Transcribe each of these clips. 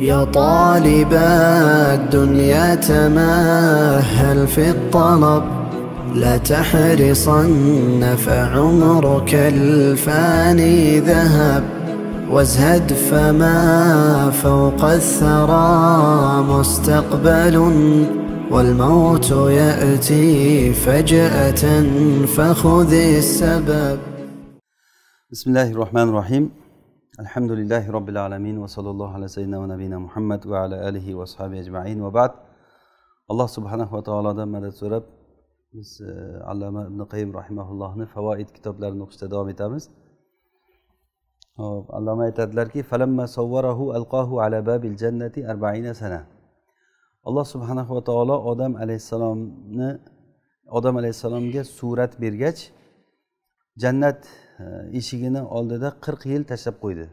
يا طالب الدنيا تمهل في الطلب لا تحرصن فعمرك الفاني ذهب وازهد فما فوق الثرى مستقبل والموت يأتي فجأة فخذ السبب بسم الله الرحمن الرحيم الحمد لله رب العالمين وصلى الله على سيدنا ونبينا محمد وعلى آله وأصحابه أجمعين وبعد alloh subhana va taolodan madad so'rab biz allama ibn qayim rahimaullohni favoid kitoblarini o'qishda davom etamiz hop allama aytadilarki falamma savvarahu alqohu ala babil jannati arbaina sana alloh subhana va taolo odam alayhissalomni odam alayhissalomga surat bergach jannat eshigini oldida qirq yil tashlab qo'ydi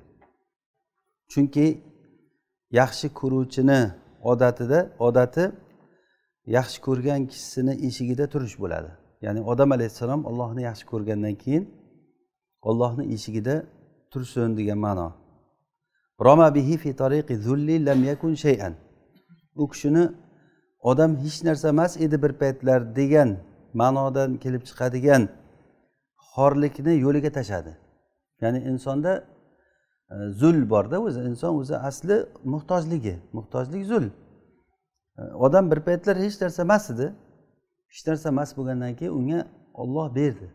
chunki yaxshi ko'ruvchini odatida odati yaxshi ko'rgan kishisini eshigida turish bo'ladi ya'ni odam alayhissalom ollohni yaxshi ko'rgandan keyin ollohni eshigida tursin degan ma'no roma bihi fi tariqi zulli lam yakun shay'an u kishini odam hech narsa emas edi bir paytlar degan ma'nodan kelib chiqadigan xorlikni yo'liga tashladi ya'ni insonda e, zul borda o'zi inson o'zi asli muhtojligi muhtojlik zul e, odam bir paytlar hech narsa emas edi hech narsa emas bo'lgandan keyin unga olloh berdi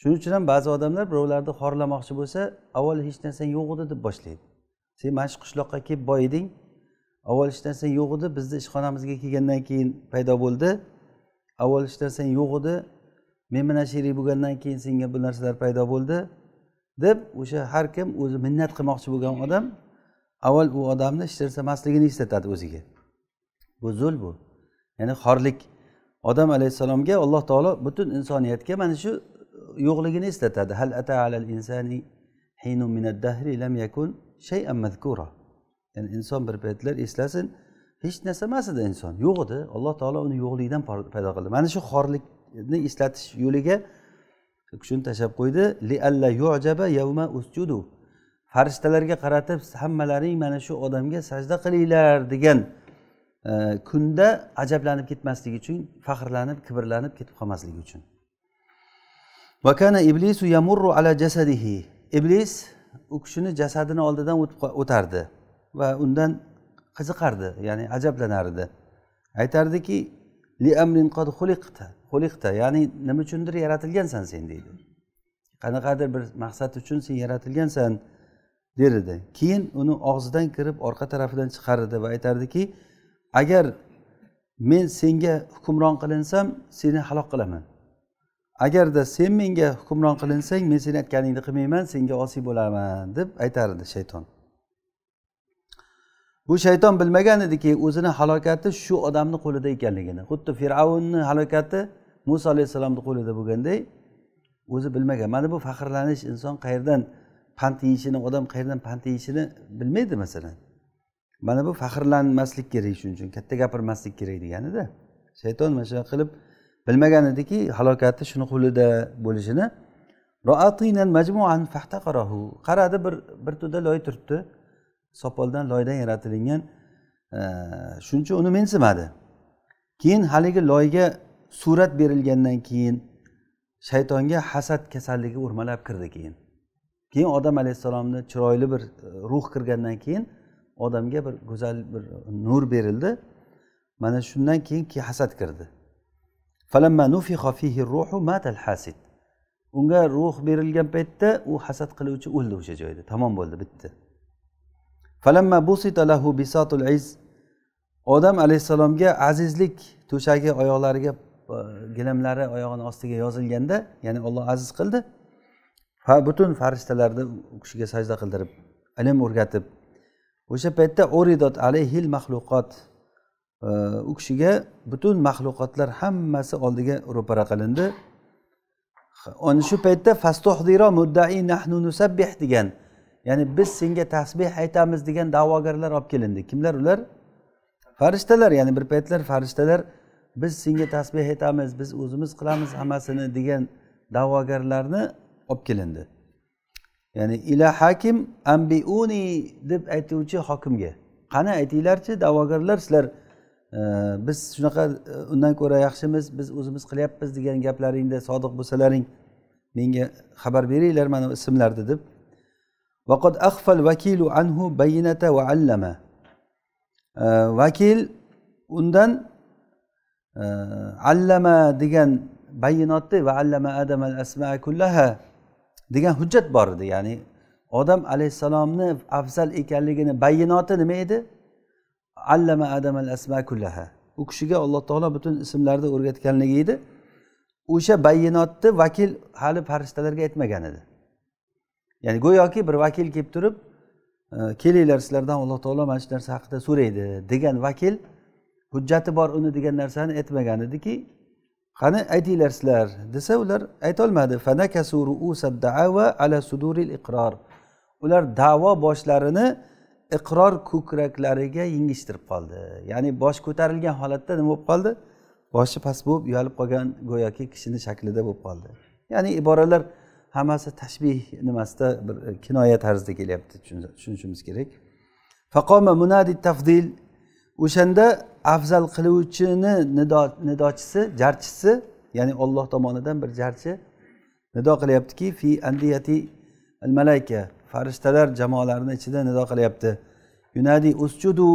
shuning uchun ham ba'zi odamlar birovlarni xorlamoqchi bo'lsa avval hech narsang yo'q edi deb boshlaydi sen mana shu qishloqqa kelib eding avval hech narsang yo'q edi bizni ishxonamizga kelgandan keyin paydo bo'ldi avval hech narsang yo'q edi men shu sherik bo'lgandan keyin senga bu narsalar paydo bo'ldi deb o'sha har kim o'zi minnat qilmoqchi bo'lgan odam avval u odamni hech narsa emasligini eslatadi o'ziga bu zul bu ya'ni xorlik odam alayhissalomga alloh taolo butun insoniyatga mana shu e, yo'qligini eslatadi hal ata alal insani hinu lam yakun shayan mazkura ya'ni inson bir paytlar eslasin hech narsa emas edi inson yo'q edi alloh taolo uni yo'qligidan paydo qildi mana shu xorlik ni eslatish yo'liga shuni tashlab qo'ydi yujaba usjudu farishtalarga qaratib hammalaring mana shu odamga sajda qilinglar degan e, kunda ajablanib ketmasligi uchun faxrlanib kibrlanib ketib qolmasligi uchun vakana iblisu yamurru ala jasadihi iblis u kishini jasadini oldidan o'tardi va undan qiziqardi ya'ni ajablanardi aytardiki li qad xuliqta ya'ni nima uchundir yaratilgansan sen deydi qanaqadir bir maqsad uchun sen yaratilgansan der edi keyin uni og'zidan kirib orqa tarafidan chiqar va aytardiki agar men senga hukmron qilinsam seni halok qilaman agarda sen menga hukmron qilinsang men seni aytganingni qilmayman senga osiy bo'laman deb aytardi shayton bu shayton bilmagan ediki o'zini halokati shu odamni qo'lida ekanligini xuddi fir'avnni halokati muso alayhissalomni qo'lida bo'lganday o'zi bilmagan mana bu faxrlanish inson qayerdan pand yeyishini odam qayerdan pand yeyishini bilmaydi masalan mana bu faxrlanmaslik kerak shuning uchun katta gapirmaslik kerak deganida shayton mana shunaqa qilib bilmagan ediki halokati shuni qo'lida bo'lishini qaradi bir bir to'da loy turibdi sopoldan loydan yaratilingan e, shuncha uni mensimadi keyin haligi loyga surat berilgandan keyin shaytonga hasad kasalligi o'rmalab kirdi keyin keyin odam alayhissalomni chiroyli bir e, ruh kirgandan keyin odamga bir go'zal bir nur berildi mana shundan keyin hasad kirdi unga ruh berilgan paytda u hasad qiluvchi o'ldi o'sha joyda tamom bo'ldi bitti falamma busita lahu bisatul iz odam alayhissalomga azizlik to'shagi oyoqlariga e, gilamlari oyog'ini ostiga yozilganda ya'ni olloh aziz qildi va butun farishtalarni u kishiga sajda qildirib ilm o'rgatib o'sha paytda oridot alayhil maxluqot e, u kishiga butun maxluqotlar hammasi oldiga ro'para qilindi ana shu paytda fastohdiro muddai nahnu nusabbih degan ya'ni biz senga tasbeh aytamiz degan da'vogarlar olib kelindi kimlar ular farishtalar ya'ni bir paytlar farishtalar biz senga tasbeh aytamiz biz o'zimiz qilamiz hammasini degan da'vogarlarni olib kelindi ya'ni ila hakim ambiuni deb aytuvchi hokimga qani aytinglarchi da'vogarlar sizlar e, biz shunaqa e, undan ko'ra yaxshimiz biz o'zimiz qilyapmiz degan gaplaringda sodiq bo'lsalaring menga xabar beringlar mana bu ismlarni deb vaqad axfal vakilu anhu bayinata va allama vakil undan allama degan bayinotni va allama adam al asma kullaha degan hujjat bor edi ya'ni odam alayhissalomni afzal ekanligini bayinoti nima edi allama adam al asma kullaha u kishiga alloh taolo butun ismlarni o'rgatganligi edi o'sha bayinotni vakil hali farishtalarga aytmagan edi ya'ni go'yoki bir vakil kelib turib e, kelinglar sizlardan alloh taolo mana shu narsa haqida so'raydi degan vakil hujjati bor uni degan narsani aytmagan ediki qani aytinglar sizlar desa ular aytolmadi ala suduril iqror ular davo boshlarini iqror ko'kraklariga yengishtirib qoldi ya'ni bosh ko'tarilgan holatda nima bo'lib qoldi boshi past bo'lib uyalib qolgan go'yoki kishini shaklida bo'lib qoldi ya'ni iboralar hammasi tashbih nimasida bir kinoya tarzida kelyapti tushunishimiz kerak faqoma munadi tafdil o'shanda afzal qiluvchini nido nidochisi jarchisi ya'ni olloh tomonidan bir jarchi nido qilyaptiki fi andiyati al malayka farishtalar jamoalarini ichida nido qilyapti yunadi usjudu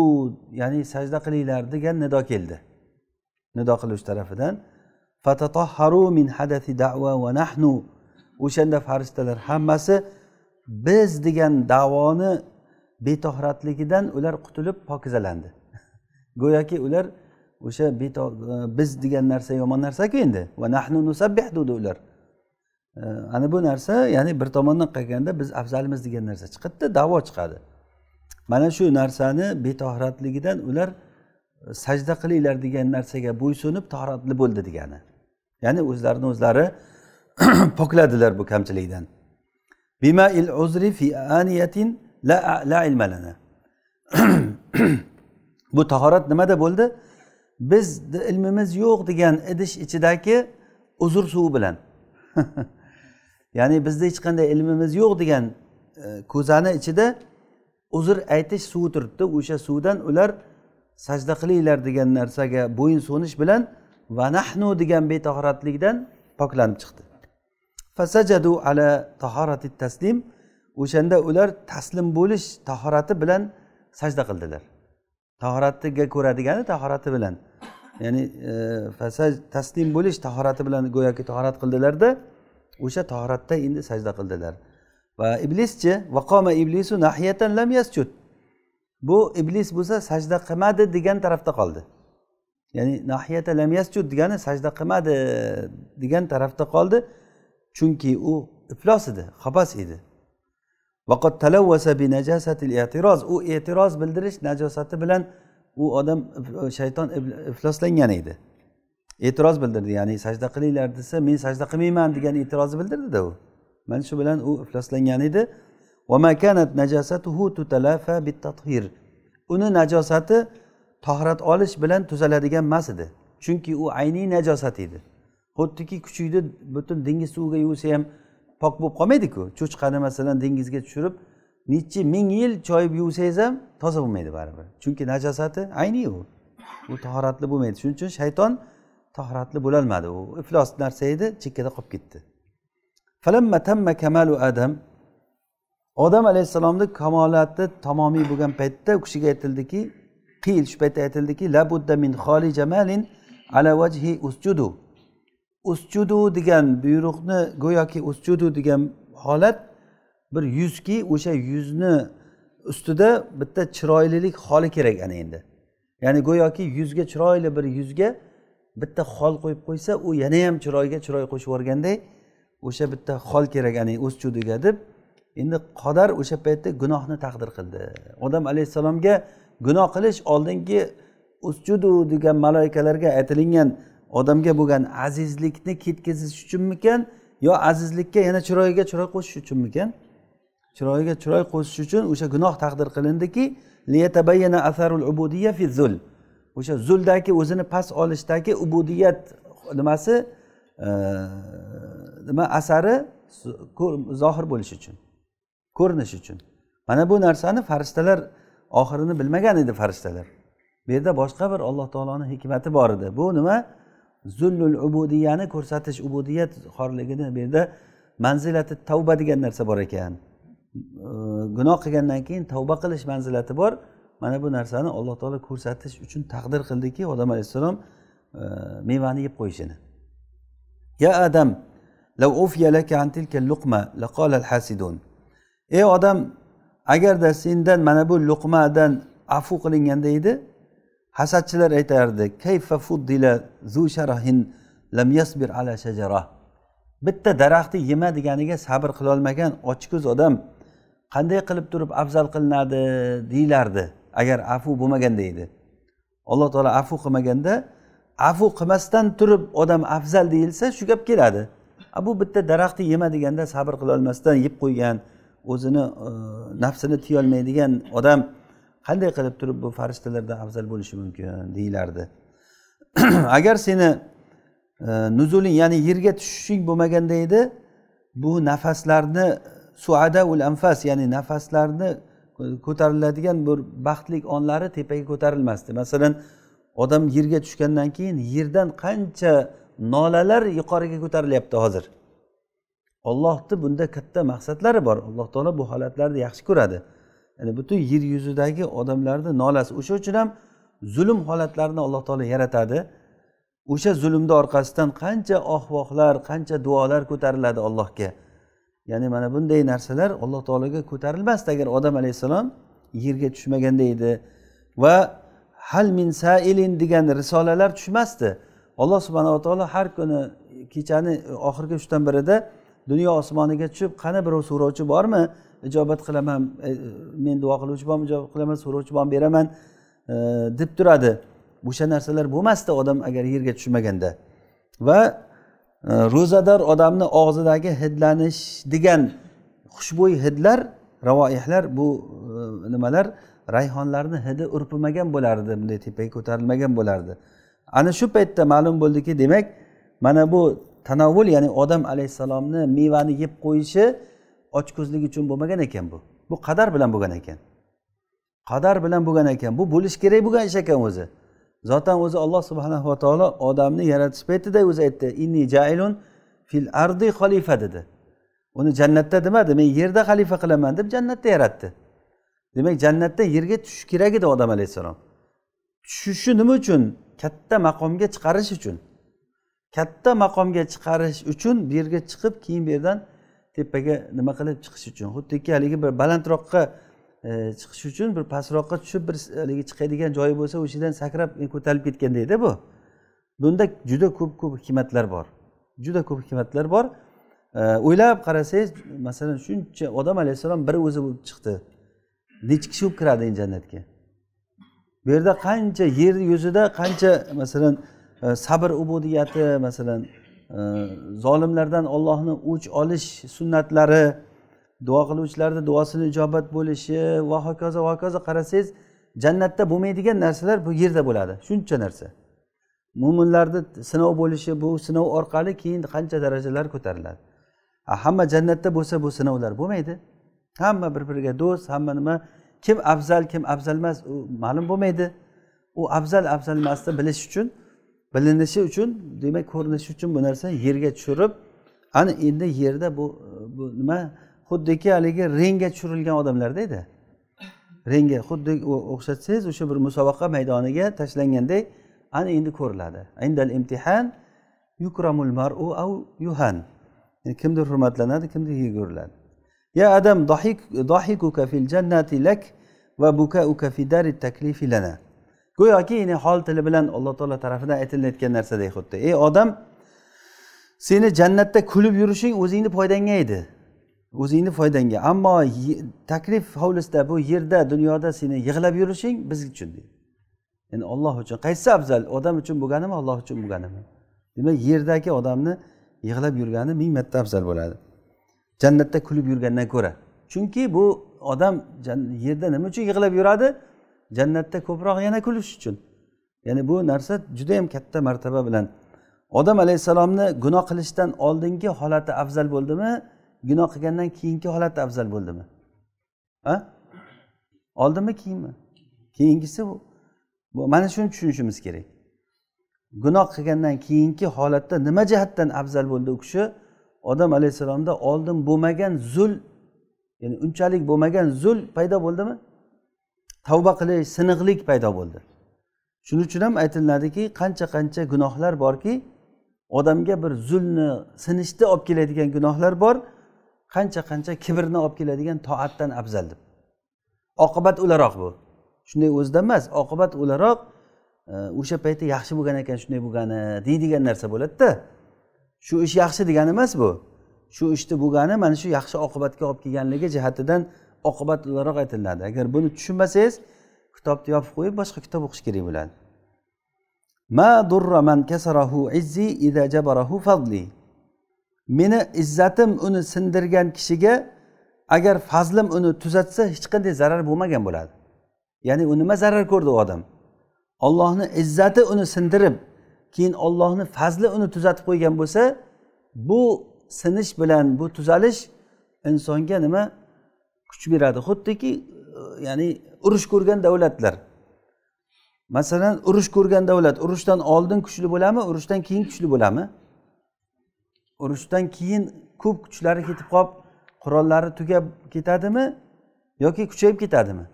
ya'ni sajda qilinglar degan nido keldi nido qiluvchi tarafidan fatatahharu min hadati da'va va nahnu o'shanda farishtalar hammasi biz degan davoni betohratligidan ular qutulib pokizalandi go'yoki ular o'sha biz degan narsa yomon narsaku endi va nahnu nusabbih dedi ular ana bu narsa ya'ni bir tomondan qaraganda biz afzalmiz degan narsa chiqadida davo chiqadi mana shu narsani betohratligidan ular e, sajda qilinglar degan narsaga bo'ysunib tohratli bo'ldi degani ya'ni o'zlarini o'zlari pokladilar bu kamchilikdan bima il uzri fi aniyatin la, la ilmalana bu tahorat nimada bo'ldi biz ilmimiz yo'q degan idish ichidagi uzr suvi bilan ya'ni bizda hech qanday ilmimiz yo'q degan e, ko'zani ichida uzr aytish suvi turibdi o'sha suvdan ular sajda qilinglar degan narsaga bo'yin so'nish bilan va nahnu degan betahoratlikdan poklanib chiqdi fasajadu ala tahorati taslim o'shanda ular taslim bo'lish tahorati bilan sajda qildilar tahoratiga ko'ra degani tahorati bilan ya'ni e, taslim bo'lish tahorati bilan go'yoki tahorat qildilarda o'sha tahoratda endi sajda qildilar va iblischi vaqoma iblisu nahiyatan lam yasjud bu iblis bo'lsa sajda qilmadi degan tarafda qoldi ya'ni nahiyata lam yasjud degani sajda qilmadi degan tarafda qoldi chunki u iflos edi habas edi bi u e'tiroz bildirish najosati bilan u odam shayton ifloslangan edi e'tiroz bildirdi ya'ni sajda qilinglar desa men sajda qilmayman degan e'tirozni bildirdida u mana shu bilan u ifloslangan edi uni najosati tohrat olish bilan tuzaladigan emas edi chunki u ayniy najosat edi xuddiki kuchukni butun dengiz suviga yuvsa ham pok bo'lib qolmaydiku cho'chqani masalan dengizga tushirib nechi ming yil choyib yuvsangiz ham toza bo'lmaydi baribir chunki najosati ayniy u u tahoratli bo'lmaydi shuning uchun shayton tahoratli bo'lolmadi u iflos narsa edi chekkada qolib ketdi falamma tamma adam odam alayhissalomni kamolati tamomiy bo'lgan paytda u kishiga aytildiki qiyil shu paytda aytildiki labudda min xoli jamalin ala vajhi usjudu usjudu degan buyruqni go'yoki usjudu degan holat bir yuzki o'sha yuzni ustida bitta chiroylilik holi kerak ana endi ya'ni go'yoki yuzga chiroyli bir yuzga bitta hol qo'yib qo'ysa u yana ham chiroyga chiroy qo'shib yuborganday o'sha bitta hol kerak ana usjudiga deb endi qodar o'sha paytda gunohni taqdir qildi odam alayhissalomga gunoh qilish oldingi usjudu degan maloyikalarga aytilingan odamga bo'lgan azizlikni ketkazish uchunmikan yo azizlikka yana chiroyiga chiroy qo'shish uchunmikan chiroyiga chiroy qo'shish uchun o'sha gunoh taqdir qilindiki ubudiyya fi o'sha zuldagi o'zini past olishdagi ubudiyat nimasi nima asari zohir bo'lishi uchun ko'rinish uchun mana bu narsani farishtalar oxirini bilmagan edi farishtalar bu yerda boshqa bir alloh taoloni hikmati bor edi bu nima zullul ubudiyani ko'rsatish ubudiyat xorligini bu yerda manzilati tavba degan narsa bor ekan gunoh qilgandan keyin tavba qilish manzilati bor mana bu narsani alloh taolo ko'rsatish uchun taqdir qildiki odam alayhissalom mevani yeb qo'yishini ya adam ey odam agarda sendan mana bu luqmadan afu qilinganda edi hasadchilar aytardi kayfa fuddila zu sharahin lam yasbir ala shajara bitta daraxtni yema deganiga sabr qilolmagan ochko'z odam qanday qilib turib afzal qilinadi deyilardi agar afu bo'lmaganda edi alloh taolo afu qilmaganda afu qilmasdan turib odam afzal deyilsa shu gap keladi bu bitta daraxtni yema deganda sabr qilolmasdan yeb qo'ygan o'zini nafsini tiyolmaydigan odam qanday qilib turib bu farishtalardan afzal bo'lishi mumkin deyilardi agar seni e, nuzuling ya'ni yerga tushishing bo'lmaganda edi bu nafaslarni suada ul anfas ya'ni nafaslarni ko'tariladigan bir baxtli onlari tepaga ko'tarilmasdi masalan odam yerga tushgandan keyin yerdan qancha nolalar yuqoriga ko'tarilyapti hozir ollohni bunda katta maqsadlari bor alloh taolo bu holatlarni yaxshi ko'radi ya'ni butun yer yuzidagi odamlarni nolasi o'sha uchun ham zulm holatlarini alloh taolo yaratadi o'sha zulmni orqasidan qancha ohvohlar qancha duolar ko'tariladi allohga ya'ni mana bunday narsalar alloh taologa ko'tarilmasdi agar odam alayhissalom yerga tushmaganda edi va hal min sailin degan risolalar tushmasdi alloh subhanava taolo har kuni kechani oxirgi uchdan birida dunyo osmoniga tushib qani birov so'rovchi bormi ijobat qilaman e, men duo qiluvchi bormi ijobat qilaman so'rovchi bormi beraman e, deb turadi o'sha narsalar bo'lmasdi odam agar yerga tushmaganda va e, ro'zador odamni og'zidagi hidlanish degan xushbo'y hidlar ravoihlar bu nimalar rayhonlarni hidi urpimagan bo'lardi bunday tepaga ko'tarilmagan bo'lardi ana shu paytda ma'lum bo'ldiki demak mana bu tanovvul ya'ni odam alayhissalomni mevani yeb qo'yishi ochko'zlik uchun bo'lmagan ekan bu bu qadar bilan bo'lgan ekan qadar bilan bo'lgan ekan bu bo'lishi kerak bo'lgan ish ekan o'zi zotan o'zi alloh subhanahu va taolo odamni yaratish paytida o'zi aytdi inni jailun fil ardi xalifa dedi uni jannatda demadi men yerda xalifa qilaman deb jannatda yaratdi demak jannatda yerga tushish kerak edi odam alayhissalom tushishi nima uchun katta maqomga chiqarish uchun katta maqomga chiqarish uchun bu yerga chiqib keyin bu yerdan tepaga nima qilib chiqish uchun xuddiki haligi bir balandroqqa e, chiqish uchun bir pastroqqa tushib bir haligi chiqadigan joyi bo'lsa o'sha yerdan sakrab ko'tarilib ketgandayda bu bunda juda ko'p ko'p hikmatlar bor juda ko'p hikmatlar bor e, o'ylab qarasangiz masalan shuncha odam alayhissalom bir o'zi bo'lib chiqdi nechi kishi bo'lib kiradi endi jannatga bu yerda qancha yer yuzida qancha masalan e, sabr ubudiyati masalan zolimlardan ollohni o'ch olish sunnatlari duo qiluvchilarni duosini ijobat bo'lishi va hokazo va hokazo qarasangiz jannatda bo'lmaydigan narsalar bu yerda bo'ladi shuncha narsa mo'minlarni sinov bo'lishi bu sinov orqali keyin qancha darajalar ko'tariladi hamma jannatda bo'lsa bu sinovlar bo'lmaydi hamma bir biriga do'st hamma nima kim afzal kim afzal emas u ma'lum bo'lmaydi u afzal afzal emasni bilish uchun bilinishi uchun demak ko'rinishi uchun bu narsa yerga tushirib ana endi yerda bu bu nima xuddiki haligi ringga tushirilgan odamlarda edi ringga xuddi o'xshatsangiz o'sha bir musobaqa maydoniga tashlangandek ana endi ko'riladi indal imtihan yukramul maru av yuhan kimdir hurmatlanadi kimdir yeguriladi ya adam dohikuka fil jannati lak va bukauka fi dari taklifi lana go'yoki ya'ni hol tili bilan alloh taolo tarafidan aytilayotgan narsadek xuddi ey odam seni jannatda kulib yurishing o'zingni foydangga edi o'zingni foydangga ammo taklif hovlisida bu yerda dunyoda seni yig'lab yurishing biz uchun deydi ya'ni olloh uchun qaysi afzal odam uchun bo'lganimi olloh uchun bo'lganimi demak yerdagi odamni yig'lab yurgani ming marta afzal bo'ladi jannatda kulib yurgandan ko'ra chunki bu odam yerda nima uchun yig'lab yuradi jannatda ko'proq yana kulish uchun ya'ni bu narsa juda yam katta martaba bilan odam alayhissalomni gunoh qilishdan oldingi holati afzal bo'ldimi gunoh qilgandan keyingi holati afzal bo'ldimi a oldinmi keyinmi keyingisi bu mana shuni tushunishimiz kerak gunoh qilgandan keyingi holatda nima jihatdan afzal bo'ldi u kishi odam alayhissalomda oldin bo'lmagan zul ya'ni unchalik bo'lmagan zul paydo bo'ldimi tavba qilish siniqlik paydo bo'ldi shuning uchun ham aytiladiki qancha qancha gunohlar borki odamga bir zulni sinishni olib keladigan gunohlar bor qancha qancha kibrni olib keladigan toatdan afzal deb oqibat o'laroq bu shunday o'zidan emas oqibat o'laroq e, o'sha paytda yaxshi bo'lgan ekan shunday bo'lgani deydigan narsa bo'ladida shu ish yaxshi degani emas bu shu ishni bo'lgani mana shu yaxshi oqibatga olib kelganligi jihatidan o'laroq aytiladi agar buni tushunmasangiz kitobni yopib qo'yib boshqa kitob o'qish kerak bo'ladi ma durra man kasarahu izzi ida jabarahu fadli meni izzatim uni sindirgan kishiga agar fazlim uni tuzatsa hech qanday zarar bo'lmagan bo'ladi ya'ni u nima zarar ko'rdi u odam ollohni izzati uni sindirib keyin ollohni fazli uni tuzatib qo'ygan bo'lsa bu sinish bilan bu tuzalish insonga nima kuch beradi xuddiki e, ya'ni urush ko'rgan davlatlar masalan urush ko'rgan davlat urushdan oldin kuchli bo'ladimi urushdan keyin kuchli bo'ladimi urushdan keyin ko'p kuchlari ketib qolib qurollari tugab ketadimi yoki kuchayib ketadimi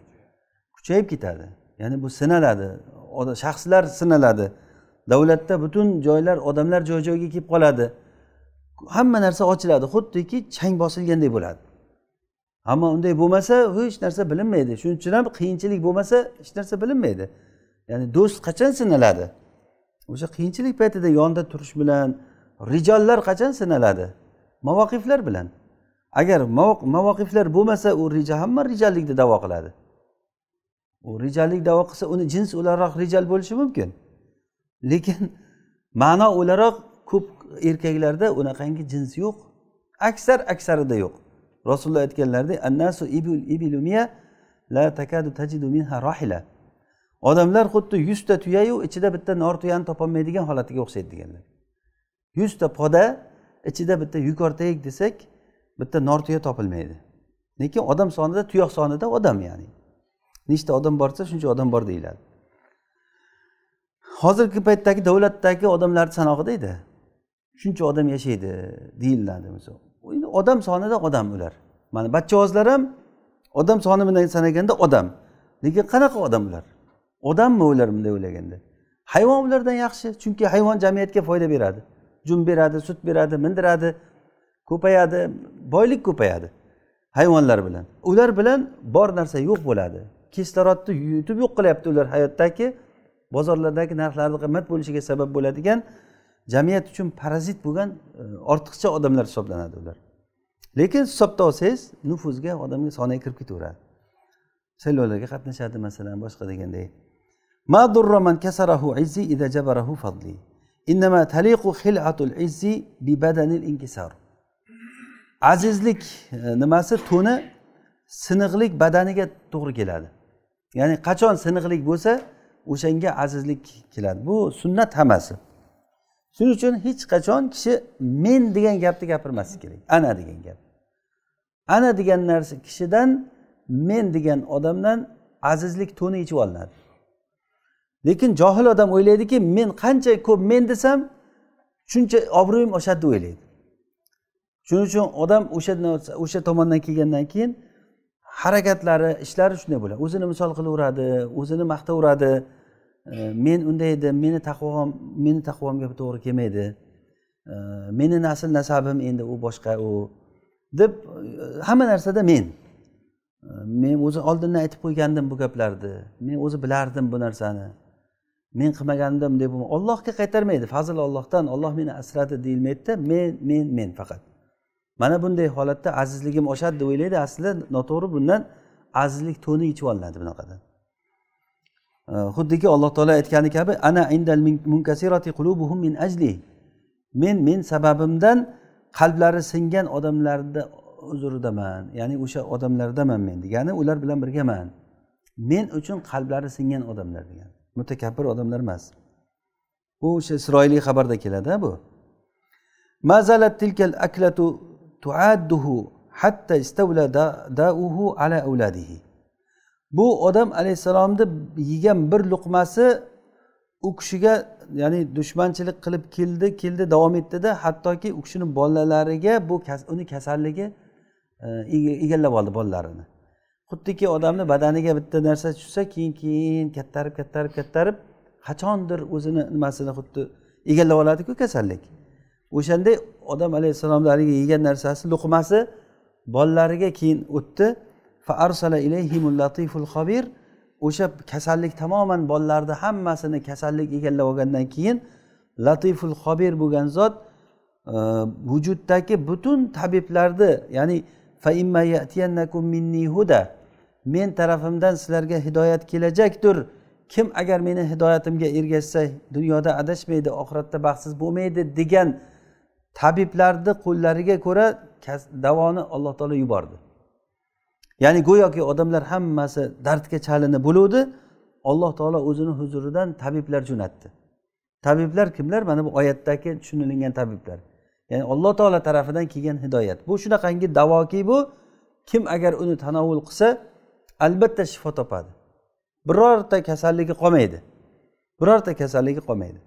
kuchayib ketadi ya'ni bu sinaladi shaxslar sinaladi davlatda butun joylar odamlar joy joyiga kelib qoladi hamma narsa ochiladi xuddiki chang bosilganday bo'ladi ammo unday bo'lmasa hech narsa bilinmaydi shuning uchun ham qiyinchilik bo'lmasa hech narsa bilinmaydi ya'ni do'st qachon sinaladi o'sha qiyinchilik paytida yonida turish bilan rijollar qachon sinaladi mavaqiflar bilan agar mavoqiflar bo'lmasa u rija hamma rijallikni davo qiladi u rijallik davo qilsa uni jins o'laroq rijal bo'lishi mumkin lekin ma'no o'laroq ko'p erkaklarda unaqangi jins yo'q aksar aksarida yo'q rasululloh aytganlaridek annasu ibilu miya la takadu tajidu minha rohila odamlar xuddi yuzta tuyayu ichida bitta nor tuyani topolmaydigan holatiga o'xshaydi deganlar yuzta poda ichida bitta yukortayik desak bitta nor tuya topilmaydi lekin odam sonida tuyoq sonida odam ya'ni nechta odam borsa shuncha odam bor deyiladi hozirgi paytdagi davlatdagi odamlarni sanog'ida edi shuncha odam yashaydi deyiladi misol odam sonida odam ular mana bachchavozlar ham odam soni bilan sanaganda odam lekin qanaqa odam ular odammi ular bunday o'ylaganda hayvon ulardan yaxshi chunki hayvon jamiyatga foyda beradi jun beradi sut beradi mindiradi ko'payadi boylik ko'payadi hayvonlar bilan ular bilan bor narsa yo'q bo'ladi kislorodni yutib yo'q qilyapti ular hayotdagi bozorlardagi narxlarni qimmat bo'lishiga sabab bo'ladigan jamiyat uchun parazit bo'lgan e, ortiqcha odamlar hisoblanadi ular lekin hisobda olsangiz nufuzga odamga soniga kirib ketaveradi saylovlarga qatnashadi masalan boshqa deganday ما ضر من كسره عزي إذا جبره فضلي إنما تليق خلعة العز ببدن الانكسار azizlik e, nimasi to'ni siniqlik badaniga to'g'ri keladi ya'ni qachon siniqlik bo'lsa o'shanga azizlik keladi bu sunnat hammasi shuning uchun hech qachon kishi men degan gapni gapirmaslik kerak ana degan gap ana degan narsa kishidan men degan odamdan azizlik to'ni ichib olinadi lekin johil odam o'ylaydiki men qancha ko'p men desam shuncha obro'yim oshadi deb o'ylaydi shuning uchun odam o'sha o'sha tomondan kelgandan keyin harakatlari ishlari shunday bo'ladi o'zini misol qilaveradi o'zini maqtaveradi e, men unday edim meni taqvom meni taqvomga to'g'ri kelmaydi e, meni nasl nasabim endi u boshqa u deb hamma narsada men men o'zi oldindan aytib qo'ygandim bu gaplarni men o'zi bilardim bu narsani men qilmaganimda bunday bo'lmaydi ollohga qaytarmaydi fazil ollohdan olloh meni asradi deyilmaydida men men men faqat mana bunday holatda azizligim oshadi deb o'ylaydi aslida noto'g'ri bundan azizlik to'ni ichib olinadi bunaqada xuddiki alloh taolo aytgani kabi ana indal munkasirati qulubuhum min ajli men men sababimdan qalblari singan odamlarni huzuridaman ya'ni o'sha odamlardaman men degani ular bilan birgaman men uchun qalblari singan odamlar degan mutakabbir odamlar emas bu o'sha isroillik xabarda keladi bu mazalat tilkal aklatu tuadduhu hatta istavla dauhu ala avladihi bu odam alayhissalomni yegan bir luqmasi u kishiga ya'ni dushmanchilik qilib keldi keldi davom etdida hattoki u kishini bolalariga bu uni kasalligi e, egallab oldi bolalarini xuddiki odamni badaniga bitta narsa tushsa keyin keyin kattarib kattarib kattarib qachondir o'zini nimasini xuddi egallab oladiku kasallik o'shanday odam haligi yegan narsasi luqmasi bolalariga keyin o'tdi o'sha kasallik tamoman bolalarni hammasini kasallik egallab olgandan keyin latiful xobir bo'lgan zot e, vujuddagi butun tabiblarni ya'ni minni huda men tarafimdan sizlarga hidoyat kelajakdir kim agar meni hidoyatimga ergashsa dunyoda adashmaydi oxiratda baxtsiz bo'lmaydi degan tabiblarni qo'llariga ko'ra davoni alloh taolo yubordi ya'ni go'yoki odamlar hammasi dardga chalinib bo'luvdi alloh taolo o'zini huzuridan tabiblar jo'natdi tabiblar kimlar mana bu oyatdagi tushunilingan tabiblar ya'ni alloh taolo tarafidan kelgan hidoyat bu shunaqangi davoki bu kim agar uni tanovul qilsa albatta shifo topadi birorta kasalligi qolmaydi birorta kasalligi qolmaydi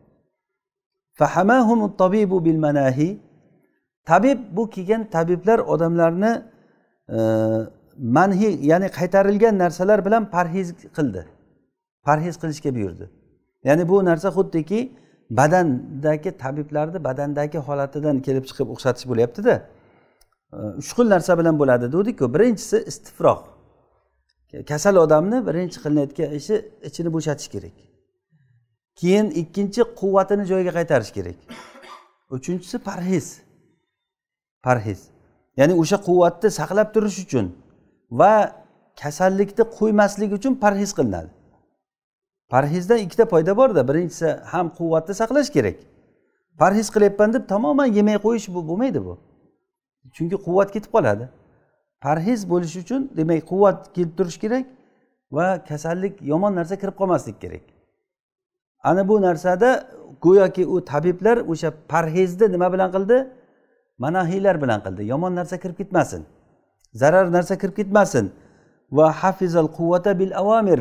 tabib bu kelgan tabiblar odamlarni e, manhi ya'ni qaytarilgan narsalar bilan parhez qildi parhez qilishga buyurdi ya'ni bu narsa xuddiki badandagi tabiblarni badandagi holatidan kelib chiqib o'xshatish bo'lyaptida uch xil narsa bilan bo'ladi degandiku birinchisi istifroq kasal odamni birinchi qilinayotgan ishi ichini bo'shatish kerak keyin ikkinchi quvvatini joyiga qaytarish kerak uchinchisi parhez parhez ya'ni o'sha quvvatni saqlab turish uchun va kasallikni qo'ymaslik uchun parhez qilinadi parhezdan ikkita foyda borda birinchisi ham quvvatni saqlash kerak parhez qilyapman deb tamoman yemay qo'yish bu bo'lmaydi bu chunki quvvat ketib qoladi parhez bo'lishi uchun demak quvvat kelib turishi kerak va kasallik yomon narsa kirib qolmasligi kerak ana bu narsada go'yoki u tabiblar o'sha parhezni nima bilan qildi manahiylar bilan qildi yomon narsa kirib ketmasin zarar narsa kirib ketmasin va hafizal quvvata bil avomir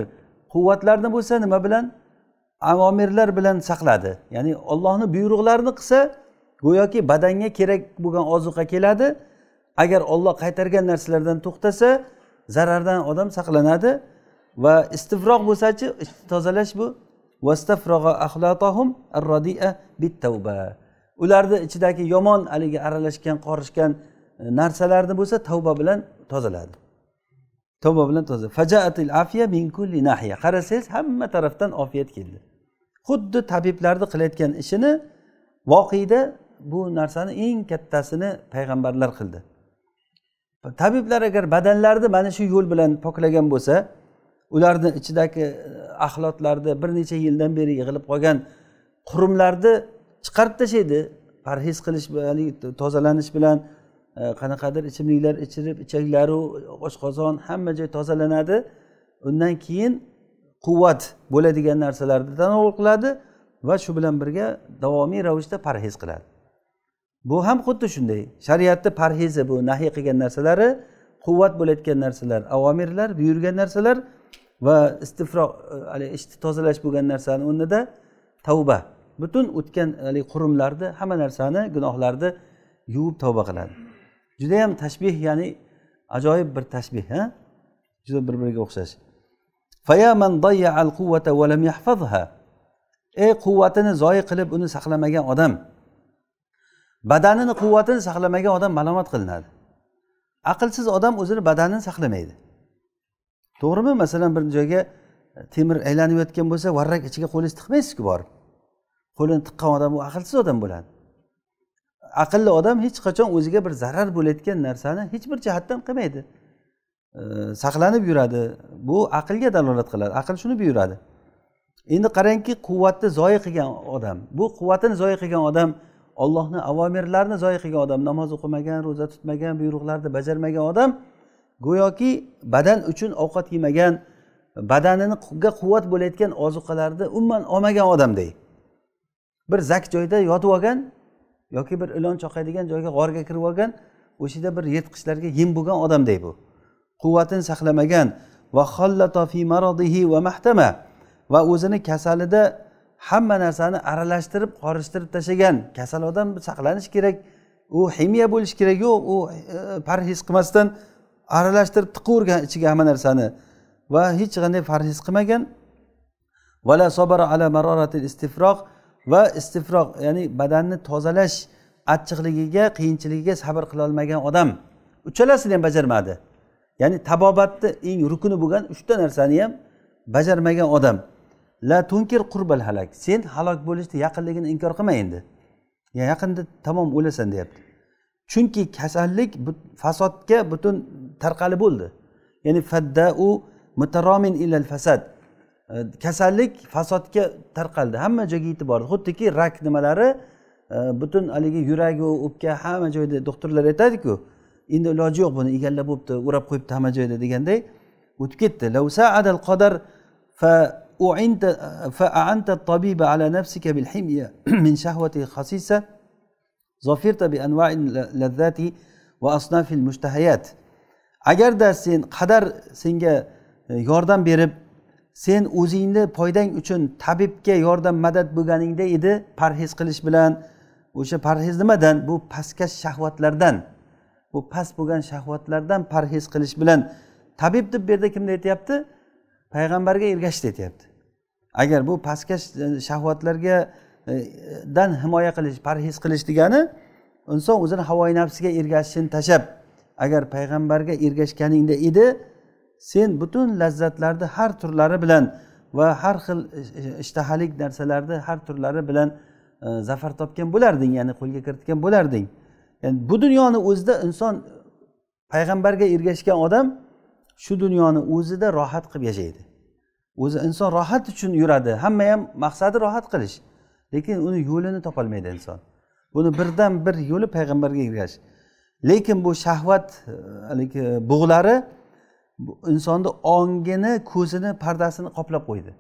quvvatlarni bo'lsa nima bilan avomirlar bilan saqladi ya'ni ollohni buyruqlarini qilsa go'yoki badanga kerak bo'lgan ozuqa keladi agar olloh qaytargan narsalardan to'xtasa zarardan odam saqlanadi va istifroq bo'lsachi tozalash bu ularni ichidagi yomon haligi aralashgan qorishgan narsalarni bo'lsa tavba bilan tozaladi tavba bilan toza fajaatil afiya min kulli nahiya qarasangiz hamma tarafdan ofiyat keldi xuddi tabiblarni qilayotgan ishini voqeda bu narsani eng kattasini payg'ambarlar qildi tabiblar agar badanlarni mana shu yo'l bilan poklagan bo'lsa ularni ichidagi e, axlotlarni bir necha yildan beri yig'ilib qolgan qurumlarni chiqarib tashlaydi parhez qilish bilan tozalanish bilan qanaqadir ichimliklar ichirib ichaklaru oshqozon hamma joy tozalanadi undan keyin quvvat bo'ladigan narsalarni tanovul qiladi va shu bilan birga davomiy ravishda parhez qiladi bu ham xuddi shunday shariatni parhezi bu nahiy qilgan narsalari quvvat bo'layotgan narsalar avomirlar buyurgan narsalar va istifroq haligi e, ishni tozalash bo'lgan narsani o'rnida tavba butun o'tgan haligi qurumlarni hamma narsani gunohlarni yuvib tavba qiladi judayam tashbih ya'ni ajoyib bir tashbih ha juda bir biriga o'xshash ey quvvatini zoyi qilib uni saqlamagan odam badanini quvvatini saqlamagan odam malomat qilinadi aqlsiz odam o'zini badanini saqlamaydi to'g'rimi masalan bir joyga e, temir aylanib yotgan bo'lsa varrak ichiga qo'lingizni tiqmaysizku borib qo'lini tiqqan odam u aqlsiz odam bo'ladi aqlli odam hech qachon o'ziga bir zarar bo'layotgan narsani hech bir jihatdan qilmaydi saqlanib yuradi bu aqlga dalolat qiladi aql shuni buyuradi endi qarangki quvvatni zoya qilgan odam bu quvvatini zoya qilgan odam ollohni avomirlarini zoya qilgan odam namoz o'qimagan ro'za tutmagan buyruqlarni bajarmagan odam go'yoki badan uchun ovqat yemagan badaniniga quvvat bo'layotgan ozuqalarni umuman olmagan odamday bir zak joyda yotib olgan yoki bir ilon choqadigan joyga g'orga kirib olgan o'sha yerda bir yirtqichlarga yem bo'lgan odamday bu quvvatini saqlamagan va fi va mahtama va o'zini kasalida hamma narsani aralashtirib qorishtirib tashlagan kasal odam saqlanish kerak u himiya bo'lishi kerak yo'q u e, parhez qilmasdan aralashtirib tiqavergan ichiga hamma narsani va hech qanday parhez qilmagan vala ala istifroq va istifroq ya'ni badanni tozalash achchiqligiga qiyinchiligiga sabr qilolmagan odam uchalasini ham bajarmadi ya'ni tabobatni eng rukuni bo'lgan uchta narsani ham bajarmagan odam la tunkir qurbal halak sen halok bo'lishni yaqinligini inkor qilma endi yaqinda tamom o'lasan deyapti chunki kasallik fasodga butun tarqalib bo'ldi ya'ni fadda u mutaromin ilal fasad Э, kasallik fasodga tarqaldi hamma joyga yetib bordi xuddiki rak nimalari e, butun haligi yuragi o'pka hamma joyda doktorlar aytadiku endi iloji yo'q buni egallab bo'libdi o'rab qo'yibdi hamma joyda deganday o'tib ketdi adal qadar الطبيب على نفسك بالحمية من شهوة خسيسة زفرت بأنواع اللذات وأصناف المشتهيات agarda sen qadar senga e, yordam berib sen o'zingni foydang uchun tabibga yordam madad bo'lganingda edi parhez qilish bilan o'sha parhez nimadan bu pastkash shahvatlardan bu past bo'lgan shahvatlardan parhez qilish bilan tabib deb bu yerda kimni aytyapti payg'ambarga ergashishni aytyapti agar bu pastkash e, shahvatlarga e, dan himoya qilish parhez qilish degani inson o'zini havoyi nafsiga ergashishini tashlab agar payg'ambarga ergashganingda edi sen butun lazzatlarni har turlari bilan va har xil ishtahalik narsalarni har turlari bilan e, zafar topgan bo'larding ya'ni qo'lga kiritgan bo'larding ya'ni bu dunyoni o'zida inson payg'ambarga ergashgan odam shu dunyoni o'zida rohat qilib yashaydi o'zi inson rohat uchun yuradi hamma ham maqsadi rohat qilish lekin uni yo'lini topolmaydi inson buni birdan bir yo'li payg'ambarga ergashish lekin bu shahvat e, haligi e, bug'lari bu insonni ongini ko'zini pardasini qoplab qo'ydi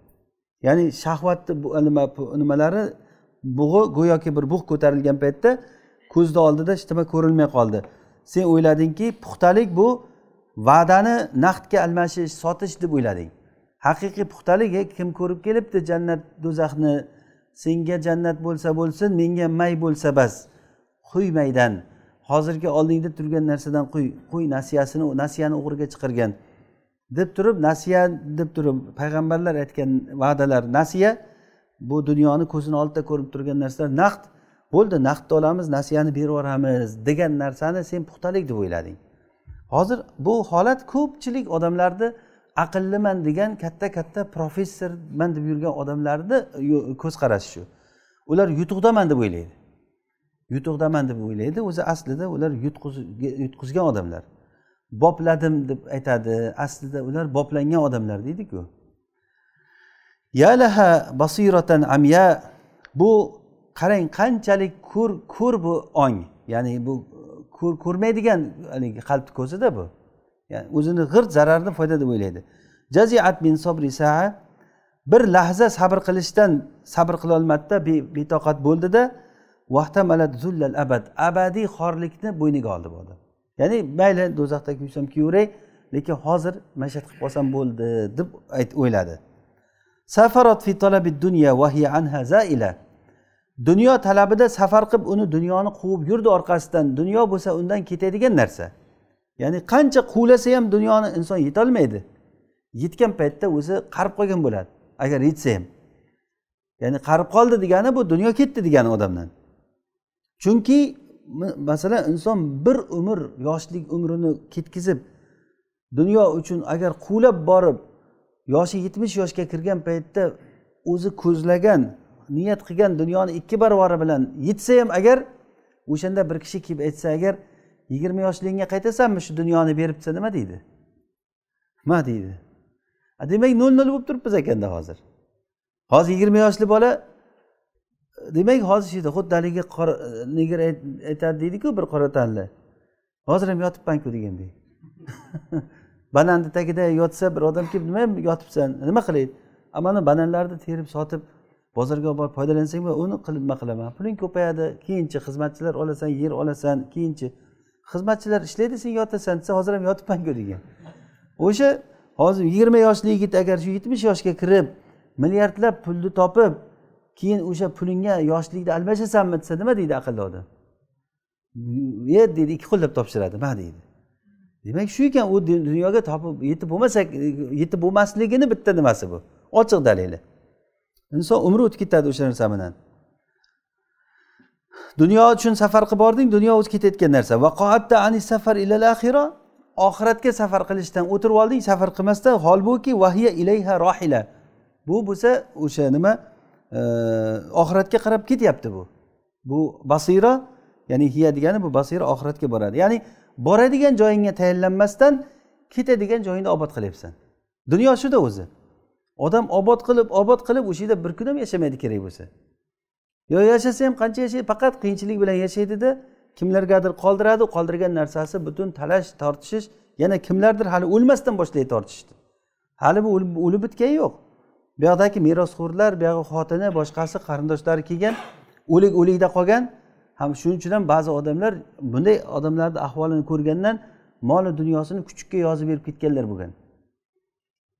ya'ni shahvatni nima nimalari bug'i go'yoki bir bug' ko'tarilgan paytda ko'zni oldida hech nima ko'rinmay qoldi sen o'yladingki puxtalik bu va'dani naqdga almashish sotish deb o'ylading haqiqiy puxtalik kim ko'rib kelibdi jannat do'zaxni senga jannat bo'lsa bo'lsin menga may bo'lsa bas quymaydan hozirgi oldingda turgan narsadan qo'y qo'y nasiyasini nasiyani o'g'riga chiqargan deb turib nasiya deb turib payg'ambarlar aytgan va'dalar nasiya bu dunyoni ko'zini oldida ko'rinib turgan narsalar naqd bo'ldi naqdni olamiz nasiyani berib yuboramiz degan narsani sen puxtalik deb o'ylading hozir bu holat ko'pchilik odamlarni aqlliman degan katta katta professorman deb yurgan odamlarni ko'z qarashi shu ular yutuqdaman deb o'ylaydi yutuqdaman deb o'ylaydi o'zi aslida ular yutqizgan odamlar bopladim deb aytadi aslida ular boplangan odamlar deydiku amya bu qarang qanchalik ko'r ko'r bu ong ya'ni bu ko'r ko'rmaydigan haligi qalbni ko'zida bu ya'ni o'zini g'irt zararni foyda deb o'ylaydi jaziat bin sobri saa bir lahza sabr qilishdan sabr qilolmadida betoqat bo'ldida abad abadiy xorlikni bo'yniga oldi bu odam ya'ni mayli do'zaxda kuysam kuyaveray lekin hozir mashat qilib qolsam bo'ldi deb o'yladi safarot fi talabi dunya anha zaila dunyo talabida safar qilib uni dunyoni quvib yurdi orqasidan dunyo bo'lsa undan ketadigan narsa ya'ni qancha quvlasa ham dunyoni inson yetolmaydi yetgan paytda o'zi qarib qolgan bo'ladi agar yetsa ham ya'ni qarib qoldi degani bu dunyo ketdi degani odamdan chunki masalan inson bir umr yoshlik umrini ketkizib dunyo uchun agar quvlab borib yoshi yetmish yoshga kirgan paytda o'zi ko'zlagan niyat qilgan dunyoni ikki barvari bilan yetsa ham agar o'shanda bir kishi kelib aytsa agar yigirma yoshligingga qaytasanmi shu dunyoni berib desa nima deydi nima deydi demak nol nol bo'lib turibmiz ekanda hozir hozir yigirma yoshli bola demak hozir shu yerda xuddi haligi nega aytadi deydiku bir qora tanli hozir ham yotibmanku degandek bananni tagida yotsa bir odam kelib nima yotibsan nima qilay mana bananlarni terib sotib bozorga olib borib foydalansang uni qilib nima qilaman puling ko'payadi keyinchi xizmatchilar olasan yer olasan keyinchi xizmatchilar ishlaydi sen yotasan desa hozir ham yotibmanku degan o'sha hozir yigirma yoshli yigit agar shu yetmish yoshga kirib milliardlab pulni topib keyin o'sha pulingga yoshlikda almashasanmi desa nima deydi aqlli odam ye deydi ikki qo'llab topshiradi ma deydi demak shu ekan u dunyoga topib yetib bo'lmasak yetib bo'lmasligini bitta nimasi bu ochiq dalili inson umri o'tib ketadi o'sha narsa bilan dunyo uchun safar qilib bording dunyo o'tib ketayotgan narsa safar ilal axira oxiratga safar qilishdan o'tirib olding safar qilmasdan holbuki vahiya ilayha rohila bu bo'lsa o'sha nima oxiratga qarab ketyapti bu bu basira ya'ni hiya degani bu basira oxiratga boradi ya'ni boradigan joyingga tayinlanmasdan ketadigan joyingni obod qilyapsan dunyo shuda o'zi odam obod qilib obod qilib o'sha yerda bir kun ham yashamaydi kerak bo'lsa yo yashasa ham qancha yashaydi faqat qiyinchilik bilan yashaydida kimlargadir qoldiradi qoldirgan narsasi butun talash tortishish yana kimlardir hali o'lmasdan boshlaydi tortishishni hali bu o'lib bitgani yo'q bu merosxo'rlar buyog'i xotini boshqasi qarindoshlari kelgan o'lik o'likda qolgan ham shuning uchun ham ba'zi odamlar bunday odamlarni ahvolini ko'rgandan moli dunyosini kuchukka yozib berib ketganlar bo'lgan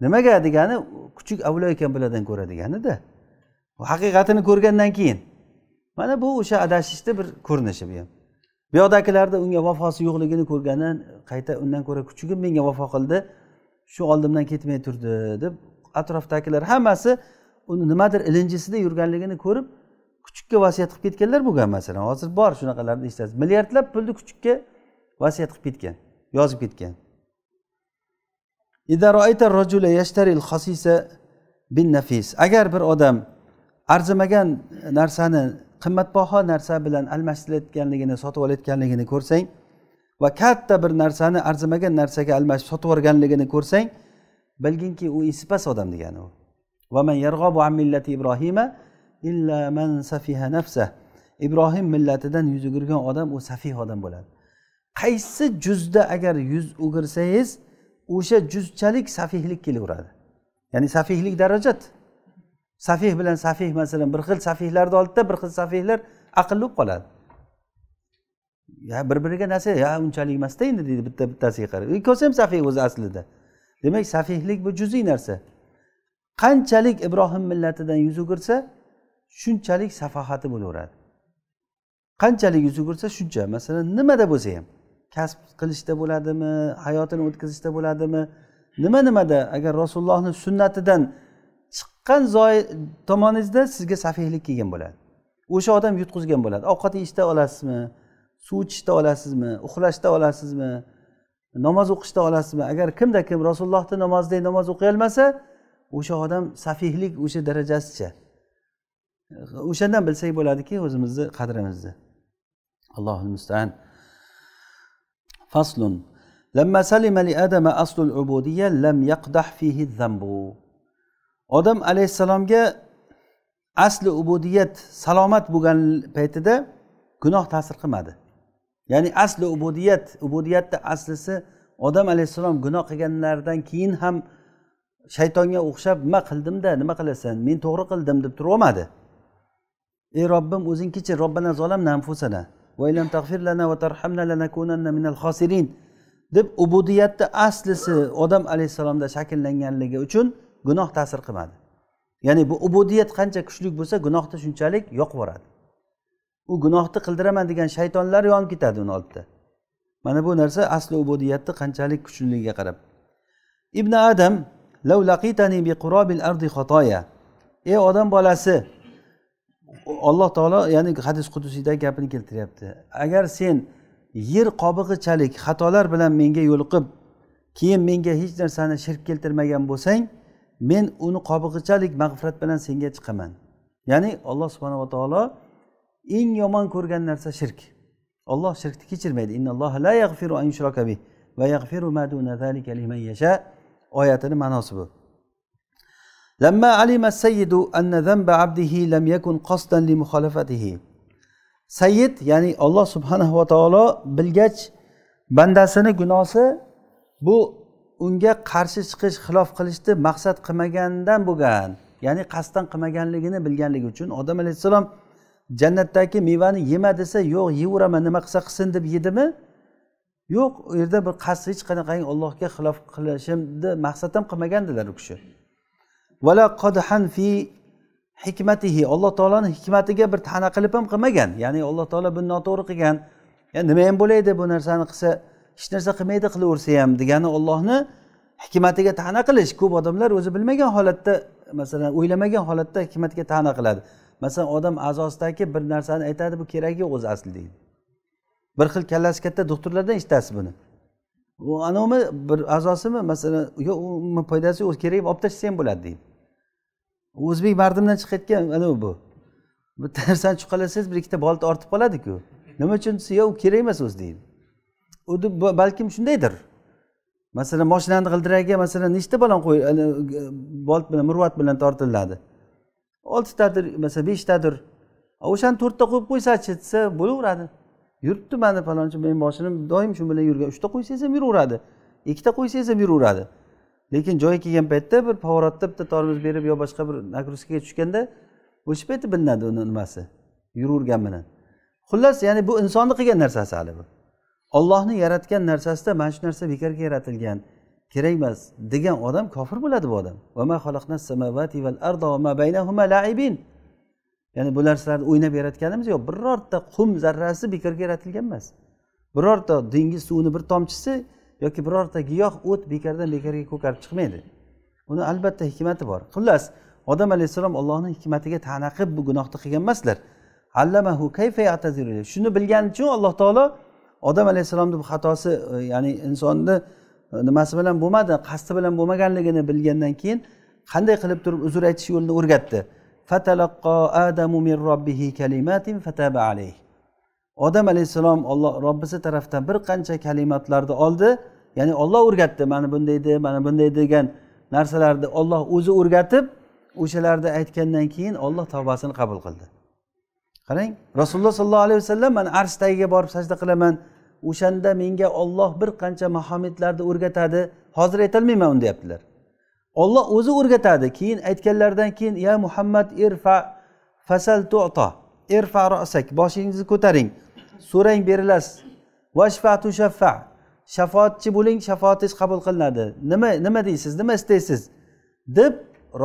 nimaga degani kuchuk avlo ekan bulardan ko'ra deganida haqiqatini ko'rgandan keyin mana bu o'sha adashishni bir ko'rinishi bu ham bu yoqdagilarni unga vafosi yo'qligini ko'rgandan qayta undan ko'ra kuchugim menga vafo qildi shu oldimdan ketmay turdi deb atrofdagilar hammasi uni nimadir ilinjisida yurganligini ko'rib kuchukka vasiyat qilib ketganlar bo'lgan masalan hozir bor shunaqalarni eshitasiz milliardlab pulni kuchukka vasiyat qilib ketgan yozib ketgan agar bir odam arzimagan narsani qimmatbaho narsa bilan almashtirayotganligini sotib olayotganligini ko'rsang va katta bir narsani arzimagan narsaga almashib sotib yuborganligini ko'rsang bilginki u esipas odam degani u ibrohim millatidan yuz o'girgan odam u safih odam bo'ladi qaysi juzda agar yuz o'girsangiz o'sha juzchalik safihlik kelaveradi ya'ni safihlik darajat safih bilan safih masalan bir xil safihlarni oldida bir xil safihlar aqlli bo'lib qoladi ya bir biriga narsa ya unchalik emasda endi deydi bitta bittasiga qarab ikkovsi e, ham safih o'zi aslida demak safihlik bu juziy narsa qanchalik ibrohim millatidan yuz o'girsa shunchalik safahati bo'laveradi qanchalik yuz o'girsa shuncha masalan nimada bo'lsa ham kasb qilishda bo'ladimi hayotini o'tkazishda bo'ladimi nima nimada agar rasulullohni sunnatidan chiqqan tomoningizda sizga safihlik kelgan bo'ladi o'sha odam yutqizgan bo'ladi ovqat yeyishda olasizmi suv ichishda olasizmi uxlashda olasizmi namoz o'qishda olasizmi agar kimda kim rasulullohni namozidek namoz o'qiy olmasa o'sha odam safihlik o'sha darajasicha o'shandan bilsak bo'ladiki o'zimizni qadrimizni allohu mustaan faslun odam alayhissalomga asli ubudiyat salomat bo'lgan paytida gunoh ta'sir qilmadi ya'ni asli ubudiyat ubudiyatni aslisi odam alayhissalom gunoh qilganlaridan keyin ham shaytonga o'xshab nima qildimda nima qilasan men to'g'ri qildim deb turib olmadi ey robbim o'zing kechir robbana zolamna anfusana tag'fir lana va tarhamna lanakunanna xosirin deb ubudiyatni aslisi odam alayhissalomda shakllanganligi uchun gunoh ta'sir qilmadi ya'ni bu ubudiyat qancha kuchli bo'lsa gunohni shunchalik yoqib yuboradi u gunohni qildiraman degan shaytonlar yonib ketadi uni oldida mana bu narsa asli ubudiyatni qanchalik kuchliligiga qarab ibn adam lav laqitani bi qurabil ardi xatoya ey odam bolasi alloh taolo ya'ni hadis qudusiydagi gapini keltiryapti agar sen yer qobig'ichalik xatolar bilan menga yo'liqib keyin menga hech narsani shirk keltirmagan bo'lsang men uni qobig'ichalik mag'firat bilan senga chiqaman ya'ni alloh subhanava taolo eng yomon ko'rgan narsa shirk olloh shirkni kechirmaydi innalloha la an va ma liman yasha oyatini ma'nosi bu لما علم السيد أن ذنب عبده لم يكن قصدا لمخالفته sayyid ya'ni olloh subhanahu va taolo bilgach bandasini gunohi bu unga qarshi chiqish xilof qilishni maqsad qilmagandan bo'lgan ya'ni qasddan qilmaganligini bilganligi uchun odam alayhissalom jannatdagi mevani yema desa yo'q yeyveraman nima qilsa qilsin deb yedimi yo'q u yerda bir qasd hech qanaqangi allohga xilof qilishimni maqsad ham qilmagandilar u kishi vala qodhan fi hikmatihi alloh taoloni hikmatiga bir tana qilib ham qilmagan ya'ni alloh taolo buni noto'g'ri qilgan yani nima ham bo'laydi bu narsani qilsa hech narsa qilmaydi qilaversa ham degani ollohni hikmatiga tana qilish ko'p odamlar o'zi bilmagan holatda masalan o'ylamagan holatda hikmatga tana qiladi masalan odam a'zosidagi bir narsani aytadi bu keragi yo'q o'zi aslida deydi bir xil kallasi katta doktorlardan eshitasiz buni u anavimi bir a'zosimi masalan yo'q uni foydasi yo'q kerak olib tashlasa ham bo'ladi deydi o'zbek mardidan chiqayotgan anavi bu bir narsani chuqalasangiz bir ikkita bolta ortib qoladiku nima uchun desa yo'q u kerak emas o'zi deydi u balkim shundaydir masalan moshinani g'ildiragiga masalan nechta balon qo'y bolt bilan murvat bilan tortiladi oltitadir bo'lmasa beshtadir o'shani to'rtta qo'yib qo'ysachi desa bo'laveradi yuribdi mani palonchi meni boshim doim shu bilan yurgan uchta qo'ysangiz ham yuraveradi ikkita qo'ysangiz ham yuraveradi lekin joyi kelgan paytda bir pоворotda bitta tormoz berib yo boshqa bir нагрузкаga tushganda o'sha paytda bilinadi uni nimasi yuravergan bilan xullas ya'ni bu insonni qilgan narsasi hali bu ollohni yaratgan narsasida mana shu narsa bekorga yaratilgan kerak emas degan odam kofir bo'ladi bu odam ya'ni bu narsalarni o'ynab yaratganimiz yo'q birorta qum zarrasi bekorga yaratilgan emas birorta dengiz suvini bir tomchisi yoki birorta giyoh o't bekordan bekorga ko'karib chiqmaydi uni albatta hikmati bor xullas odam alayhissalom allohni hikmatiga tana qilib bu gunohni qilgan emaslar allamahu kayfa shuni bilgani uchun alloh taolo odam alayhissalomni bu xatosi e, ya'ni insonni nimasi bilan bo'lmadi qasdi bilan bo'lmaganligini bilgandan keyin qanday qilib turib uzr aytish yo'lini o'rgatdi odam alayhissalom olloh robbisi tarafdan bir qancha kalimatlarni oldi ya'ni olloh o'rgatdi mana bunday de mana bunday degan narsalarni olloh o'zi o'rgatib o'shalarni aytgandan keyin olloh tavbasini qabul qildi qarang rasululloh sollallohu alayhi vasallam mana arsh tagiga borib sajda qilaman o'shanda menga olloh bir qancha mahomidlarni o'rgatadi hozir aytolmayman deyaptilar olloh o'zi o'rgatadi keyin aytganlaridan keyin ya muhammad irfa fasal tu'to irfa rosak boshingizni ko'taring so'rang berilasiz vashfa tushaffa shafoatchi bo'ling shafoatingiz qabul qilinadi nima nima deysiz nima istaysiz deb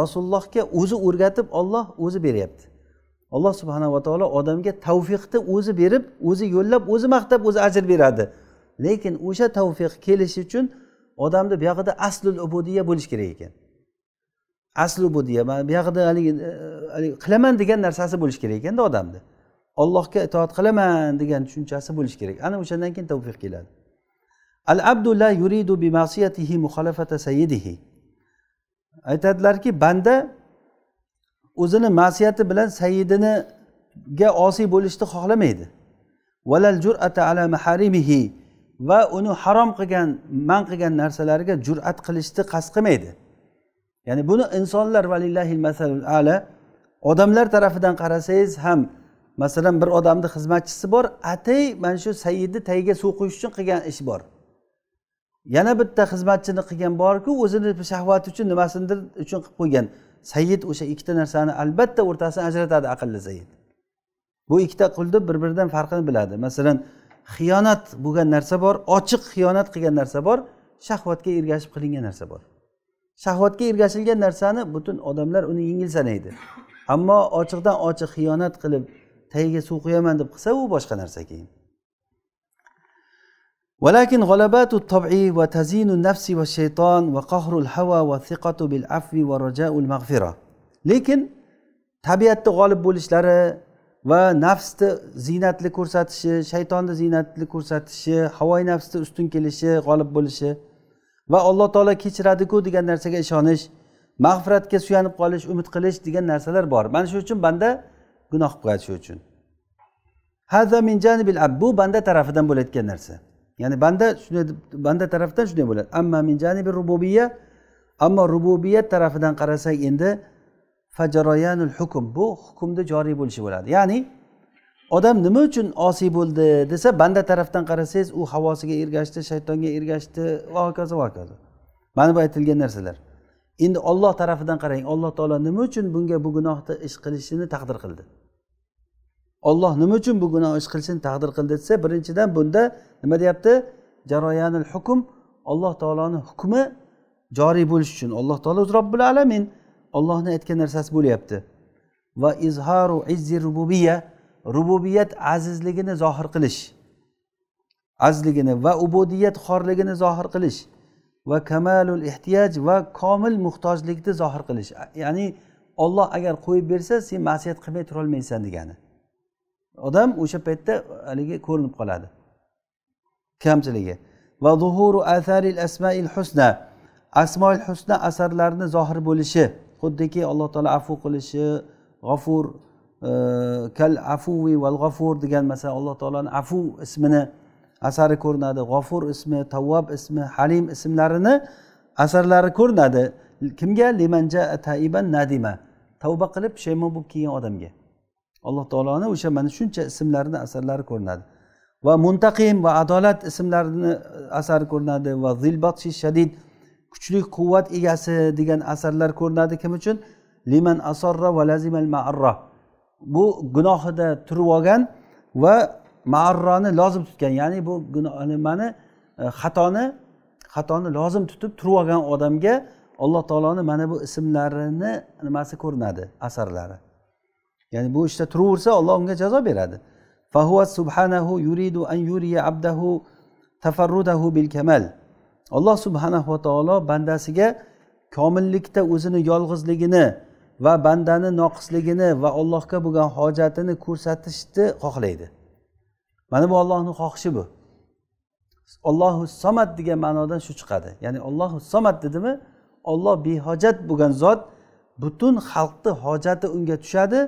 rasulullohga o'zi o'rgatib olloh o'zi beryapti alloh subhanava taolo odamga tavfiqni o'zi berib o'zi yo'llab o'zi maqtab o'zi ajr beradi lekin o'sha tavfiq kelishi uchun odamni buyog'ida aslul ubudiya bo'lishi kerak ekan asli ubudiya mana buyog'ida e, haligi qilaman degan narsasi bo'lishi kerak ekanda odamni allohga itoat qilaman degan tushunchasi bo'lishi kerak ana o'shandan keyin tavfiq keladi al abdu la yuridu bi masiyatihi aytadilarki banda o'zini ma'siyati bilan sayidiniga osiy bo'lishni xohlamaydi valal jur'ata ala maharimihi va uni harom qilgan man qilgan narsalariga jur'at qilishni qasd qilmaydi ya'ni buni insonlar valillahil masalul ala odamlar tarafidan qarasangiz ham masalan bir odamni xizmatchisi bor atay mana shu sayidni tagiga suv quyish uchun qilgan ish bor yana bitta xizmatchini qilgan borku o'zini shahvati uchun nimasinidir uchun qilib qo'ygan sayyid o'sha ikkita narsani albatta o'rtasini ajratadi aqlli sayyid bu ikkita qulni bir biridan farqini biladi masalan xiyonat bo'lgan narsa bor ochiq xiyonat qilgan narsa bor shahvatga ergashib qilingan narsa bor shahvatga ergashilgan narsani butun odamlar uni yengil sanaydi ammo ochiqdan ochiq xiyonat qilib tagiga suv quyaman deb qilsa u boshqa narsa keyin ولكن غلبات الطبع وتزيين النفس والشيطان وقهر الهوى والثقة بالعفو ورجاء المغفرة لكن tabiatni g'olib bo'lishlari va nafsni ziynatli ko'rsatishi shaytonni ziynatli ko'rsatishi havoyi nafsni ustun kelishi g'olib bo'lishi va alloh taolo kechiradiku degan narsaga ishonish mag'firatga suyanib qolish umid qilish degan narsalar bor mana shu uchun banda gunoh qilib qo'yadi shu uchun bu banda tarafidan bo'layotgan narsa ya'ni banda shunday banda tarafdan shunday bo'ladi amma min janibi rububiya ammo rububiyat tarafidan qarasak endi fajroyanul hukm bu hukmni joriy bo'lishi bo'ladi ya'ni odam nima uchun osiy bo'ldi desa banda tarafdan qarasangiz u havosiga ergashdi shaytonga ergashdi va hokazo va hokazo mana bu aytilgan narsalar endi olloh tarafidan qarang alloh taolo nima uchun bunga bu gunohni ish qilishini taqdir qildi olloh nima uchun bu gunoh ish qilishini taqdir qildi desa birinchidan bunda nima deyapti jaroyanil hukm alloh taoloni hukmi joriy bo'lishi uchun alloh taolo o'zi robbil alamin ollohni aytgan narsasi bo'lyapti va izharu izzi rububiya rububiyat azizligini zohir qilish azizligini va ubudiyat xorligini zohir qilish va kamalul ehtiyoj va komil muhtojlikni zohir qilish ya'ni olloh agar qo'yib bersa sen ma'siyat qilmay turolmaysan degani odam o'sha paytda haligi ko'rinib qoladi kamchiligi va zuhuru asaril asmail husna asmoil husna asarlarni zohir bo'lishi xuddiki alloh taolo afu qilishi g'afur e, kal afuvi val g'afur degan masalan alloh taoloni afu ismini asari ko'rinadi g'ofur ismi tavvob ismi halim ismlarini asarlari ko'rinadi kimga limanja taiban nadima tavba qilib pushaymon bo'lib kelgan odamga alloh taoloni o'sha mana shuncha ismlarini asarlari ko'rinadi va muntaqim va adolat ismlarini e, asari ko'rinadi va zilbatshi shadid kuchli quvvat egasi degan asarlar ko'rinadi kim uchun liman asorra va lazimal maarra bu gunohida turib olgan va maarroni lozim tutgan ya'ni bu nimani e, xatoni xatoni lozim tutib turib olgan odamga alloh taoloni mana bu ismlarini nimasi ko'rinadi asarlari ya'ni bu ishda işte, turaversa olloh unga jazo beradi fahuva subhanahu yuridu an yuriya abdahu tafarrudahu bil kamal alloh subhanava taolo bandasiga komillikda o'zini yolg'izligini va bandani noqisligini va allohga bo'lgan hojatini ko'rsatishni xohlaydi mana bu ollohni xohishi bu ollohu somat degan ma'nodan shu chiqadi ya'ni ollohu somat dedimi olloh behojat bo'lgan zot butun xalqni hojati unga tushadi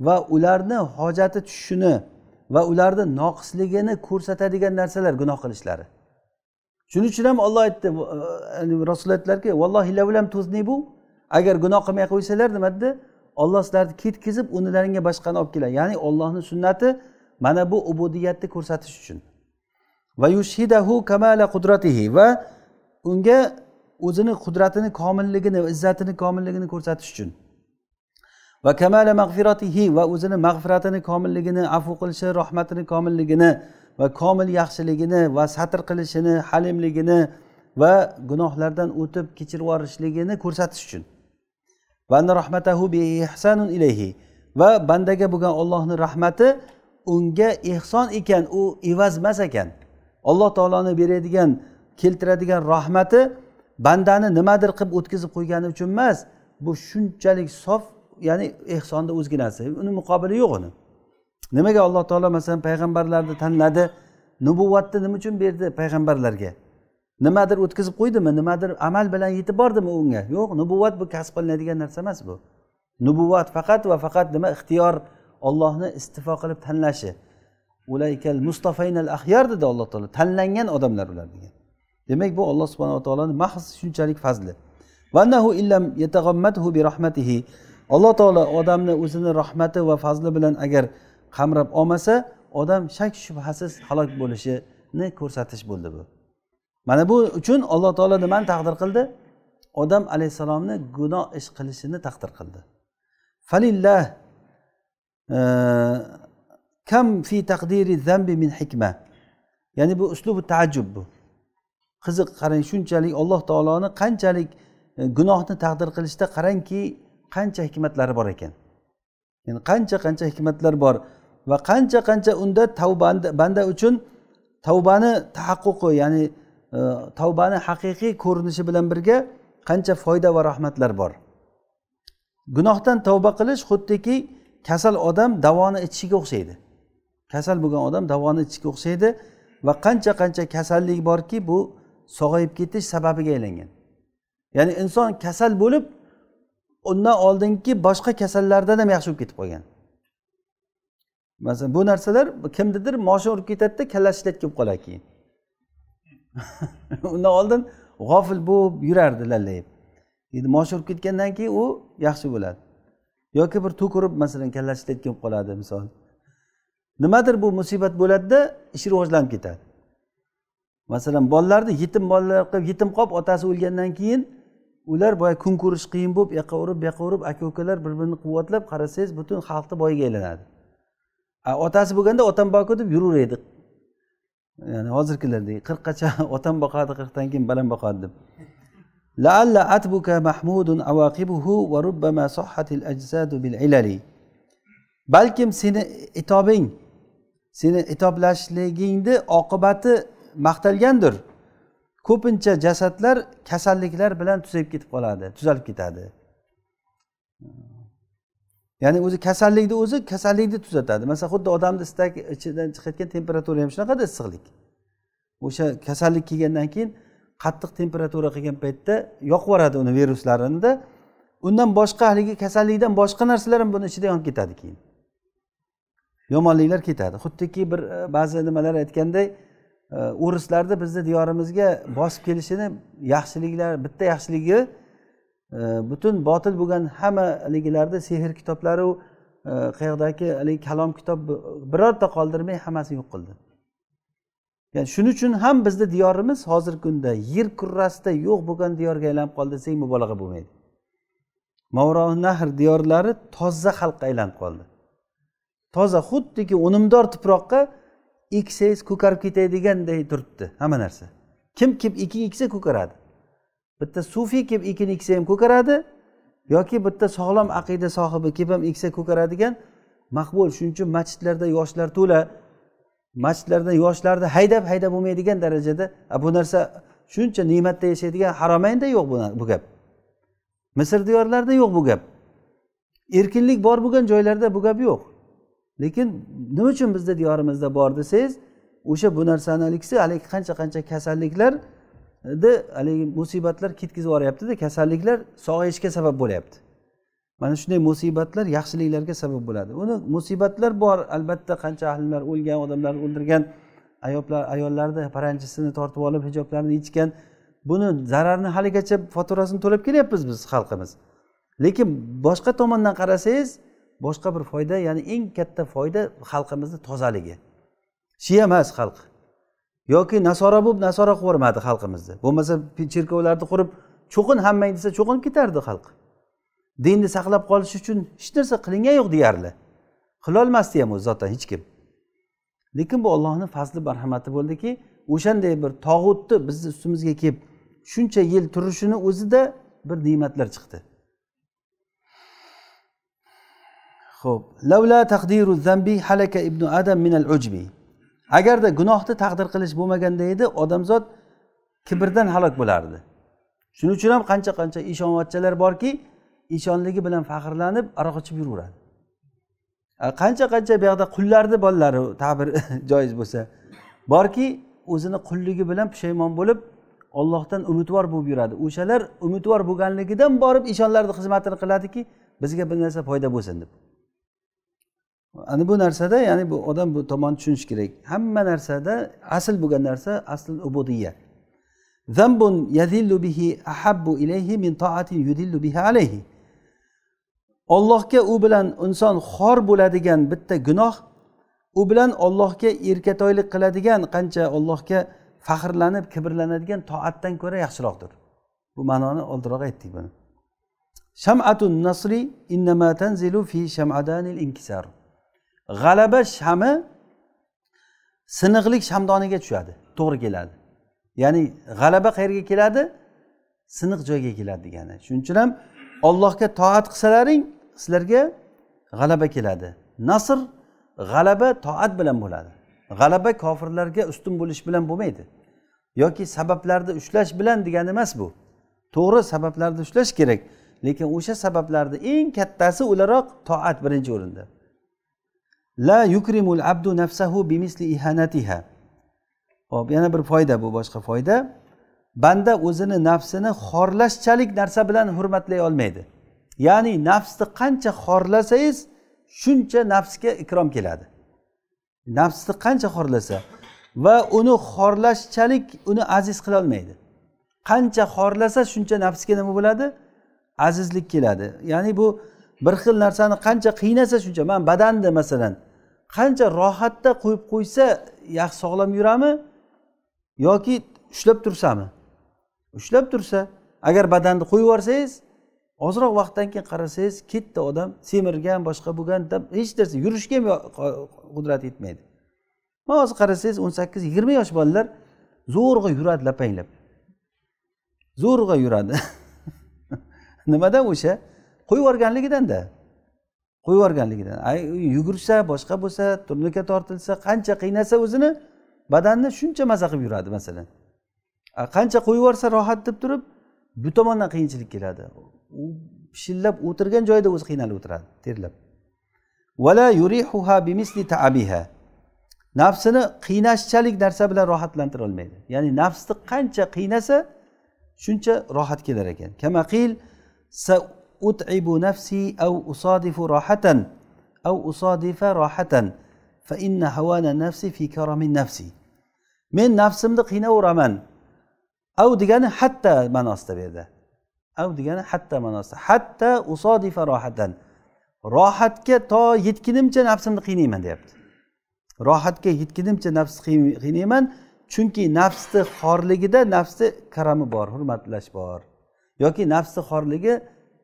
va ularni hojati tushishini va ularni noqisligini ko'rsatadigan narsalar gunoh qilishlari shuning uchun ham olloh aytdi e, e, rasululloh aytdilarki vallohi lavlam tuznibu agar gunoh qilmay qo'ysanglar nima dedi olloh sizlarni ketkizib o'rnilaringga boshqani olib keladi ya'ni ollohni sunnati mana bu ubudiyatni ko'rsatish uchun va yushhidahu kamala qudratihi va unga o'zini qudratini komilligini izzatini komilligini ko'rsatish uchun va kamala mag'firatihi va o'zini mag'firatini komilligini afu qilishi rahmatini komilligini va komil yaxshiligini va satr qilishini halimligini va gunohlardan o'tib kechirib yuborishligini ko'rsatish uchun rahmatahu bi ihsanun ilayhi va bandaga bo'lgan ollohni rahmati unga ehson ekan u emas ekan alloh taoloni beradigan keltiradigan rahmati bandani nimadir qilib o'tkazib qo'ygani uchun emas bu shunchalik sof ya'ni ehsonni o'zginasi uni muqobili yo'q uni nimaga alloh taolo masalan payg'ambarlarni tanladi nubuvatni nima uchun berdi payg'ambarlarga nimadir o'tkazib qo'ydimi nimadir amal bilan yetib bordimi unga yo'q nubuvat bu kasb qilinadigan narsa emas bu nubuvat faqat va faqat nima ixtiyor ollohni istifo qilib tanlashi ulaykal mustafaynal ahyar dedi alloh taolo tanlangan odamlar ular degan demak bu alloh subhanava taoloni mahz shunchalik fazli alloh taolo odamni o'zini rahmati va fazli bilan agar qamrab olmasa odam shak shubhasiz halok bo'lishini ko'rsatish bo'ldi bu mana bu uchun alloh taolo nimani taqdir qildi odam alayhissalomni gunoh ish qilishini taqdir qildi falillah e, kam fi taqdiri zambi min hikma ya'ni bu uslubi taajjub bu qiziq qarang shunchalik alloh taoloni qanchalik e, gunohni taqdir qilishda qarangki qancha hikmatlari bor ekan ya'ni qancha qancha hikmatlar bor va qancha qancha unda tavbani banda uchun tavbani tahaqquqi ya'ni e, tavbani haqiqiy ko'rinishi bilan birga qancha foyda va rahmatlar bor gunohdan tavba qilish xuddiki kasal odam davoni ichishiga o'xshaydi kasal bo'lgan odam davoni ichishiga o'xshaydi va qancha qancha kasallik borki bu sog'ayib ketish sababiga aylangan ya'ni inson kasal bo'lib undan oldingi boshqa kasallardan ham yaxshi bo'lib ketib qolgan masalan bu narsalar kimnidir moshin urib ketadida kalla ishlatib kelib qoladi keyin undan oldin g'ofil bo'lib yurardi lallayib endi moshin urib ketgandan keyin u yaxshi bo'ladi yoki bir urib masalan kalla ishlatib kelib qoladi misol nimadir bu musibat bo'ladida ish rivojlanib ketadi masalan bolalarni yetim bolalar qilib yetim qolib otasi o'lgandan keyin ular boya kun ko'rish qiyin bo'lib bu yoqqa urib bu yoqqa urib aka ukalar bir birini quvvatlab qarasangiz butun xalqni boyiga aylanadi otasi bo'lganda otam boku deb yuraver edi ya'ni hozirgilardek qirqqacha otam boqadi qirqdan keyin balam boqadi deb mahmudun avaqibuhu va rubbama sohhatil ajzadu bil ilali balkim seni itobing seni itoblashligingni oqibati maqtalgandir ko'pincha jasadlar kasalliklar bilan tuzayib ketib qoladi tuzalib ketadi ya'ni o'zi kasallikni o'zi kasallikni tuzatadi masalan xuddi odamni istak ichidan chiqayotgan temperatura ham shunaqada issiqlik o'sha kasallik kelgandan keyin qattiq temperatura qilgan paytda yoqib yuboradi uni viruslarinida undan boshqa haligi kasallikdan boshqa narsalar ham buni ichida yonib ketadi keyin yomonliklar ketadi xuddiki bir e, ba'zi nimalar aytganday Э, o'rislarni bizni diyorimizga bosib kelishini yaxshiliklar bitta yaxshiligi e, butun botil bo'lgan hamma haligilarni sehr kitoblaru e, qayoqdagi haligi kalom kitob birorta qoldirmay hammasini yo'q qildi ya'ni shuning uchun ham bizni diyorimiz hozirgi kunda yer kurrasida yo'q bo'lgan diyorga aylanib qoldi desak mubolag'a bo'lmaydi nahr diyorlari toza xalqqa aylanib qoldi toza xuddiki unumdor tuproqqa eksangiz ko'karib ketadiganday turibdi hamma narsa kim kelib ekin eksa ko'karadi bitta sufiy kelib ekin eksa ham ko'karadi yoki bitta sog'lom aqida sohibi kelib ham eksa ko'karadigan maqbul shuning uchun masjidlarda yoshlar to'la masjidlarda yoshlarni haydab haydab bo'lmaydigan darajada bu narsa shuncha ne'matda yashaydigan haromaynda yo'q bu gap misr diyorlarida yo'q bu gap erkinlik bor bo'lgan joylarda bu gap yo'q lekin nima uchun bizni diyorimizda bor desangiz o'sha bu narsani haligisi haligi qancha qancha kasalliklarni haligi musibatlar ketkazib yuboryaptida kasalliklar sog'ayishga sabab bo'lyapti mana shunday musibatlar yaxshiliklarga sabab bo'ladi uni musibatlar bor albatta qancha ahlilar o'lgan odamlarni o'ldirgan ayoblar ayollarni paranjisini tortib olib hijoblarini yechgan buni zararni haligacha faturasini to'lab kelyapmiz biz xalqimiz lekin boshqa tomondan qarasangiz boshqa bir foyda ya'ni eng katta foyda xalqimizni tozaligi shiya emas xalq yoki nasora bo'lib nasora qilib yubormadi xalqimizni bo'lmasa cherkovlarni qurib cho'qin hammang desa cho'qinib ketardi xalq dinni saqlab qolish uchun hech narsa qilingani yo'q deyarli qilolmasdi ham o'zi zotan hech kim lekin bu ollohni fazli marhamati bo'ldiki o'shanday bir tog'utni bizni ustimizga kelib shuncha yil turishini o'zida bir ne'matlar chiqdi ho'p lavla taqdiru zambi halaka ibnu adam minal ujbi agarda gunohni taqdir qilish bo'lmaganda edi odamzod kibrdan halok bo'lardi shuning uchun ham qancha qancha ishonvachchalar borki ishonligi bilan faxrlanib aroq ichib yuraveradi qancha qancha buyoqda qullarni bolalari ta'bir joiz bo'lsa borki o'zini qulligi bilan pushaymon bo'lib ollohdan umidvor bo'lib yuradi o'shalar umidvor bo'lganligidan borib ishonlarni xizmatini qiladiki bizga bir narsa foyda bo'lsin deb ana bu narsada ya'ni bu odam bu tomonni tushunishi kerak hamma narsada asl bo'lgan narsa asl ubudiya zambun yazillu bihi ahabbu ilayhi min taatin yudillu biha alayhi ollohga u bilan inson xor bo'ladigan bitta gunoh u bilan ollohga erkatoylik qiladigan qancha ollohga faxrlanib kibrlanadigan toatdan ko'ra yaxshiroqdir bu ma'noni oldinroq aytdik buni shamatun nasri innama tanzilu fi shamadanil inkisar g'alaba shami siniqlik shamdoniga tushadi to'g'ri keladi ya'ni g'alaba qayerga keladi siniq joyga keladi degani shuning uchun ham ollohga toat qilsalaring sizlarga g'alaba keladi nasr g'alaba toat bilan bo'ladi g'alaba kofirlarga ustun bo'lish bilan bo'lmaydi yoki sabablarni ushlash bilan degani emas bu to'g'ri sabablarni ushlash kerak lekin o'sha sabablarni eng kattasi o'laroq toat birinchi o'rinda la yukrimul abdu nafsahu bimisli ihanatiha hop yana bir foyda bu boshqa foyda banda o'zini nafsini xorlashchalik narsa bilan hurmatlay olmaydi ya'ni nafsni qancha xorlasangiz shuncha nafsga ikrom keladi nafsni qancha xorlasa va uni xorlashchalik uni aziz qila olmaydi qancha xorlasa shuncha nafsga nima bo'ladi azizlik keladi ya'ni bu bir xil narsani qancha qiynasa shuncha man badanni masalan qancha rohatda qo'yib qo'ysa yaxshi sog'lom yuradimi yoki ushlab tursami ushlab tursa agar badanni qo'yib yuborsangiz ozroq vaqtdan keyin qarasangiz katta odam semirgan boshqa bo'lgan hech narsa yurishga ham qudrati yetmaydi man hozir qarasangiz o'n sakkiz yigirma yosh bolalar zo'rg'a yuradi lapanglab zo'rg'a yuradi nimadan o'sha qo'yib yuborganligidanda qo'yib yuborganligidan yugursa boshqa bo'lsa turnika tortilsa qancha qiynasa o'zini badanni shuncha mazza qilib yuradi masalan qancha qo'yib yuborsa rohat deb turib bu tomondan qiyinchilik keladi u pishillab o'tirgan joyida o'zi qiynalib o'tiradi terlab yurihuha taabiha nafsini qiynashchalik narsa bilan rohatlantira olmaydi ya'ni nafsni qancha qiynasa shuncha rohat kelar ekan kamaqil أتعب نفسي أو أصادف راحة أو أصادف راحة فإن هوان النفس في كرم النفس من نفسimni qiynaveraman av degani hatta ma'nosida bu yerda av degani hatta ma'nosida hatta usodifa rohatan rohatga to yetgunimcha nafsimni qiynayman deyapti rohatga yetgunimcha nafsni qiynayman chunki nafsni xorligida nafsni karami bor hurmatlash bor yoki nafsni xorligi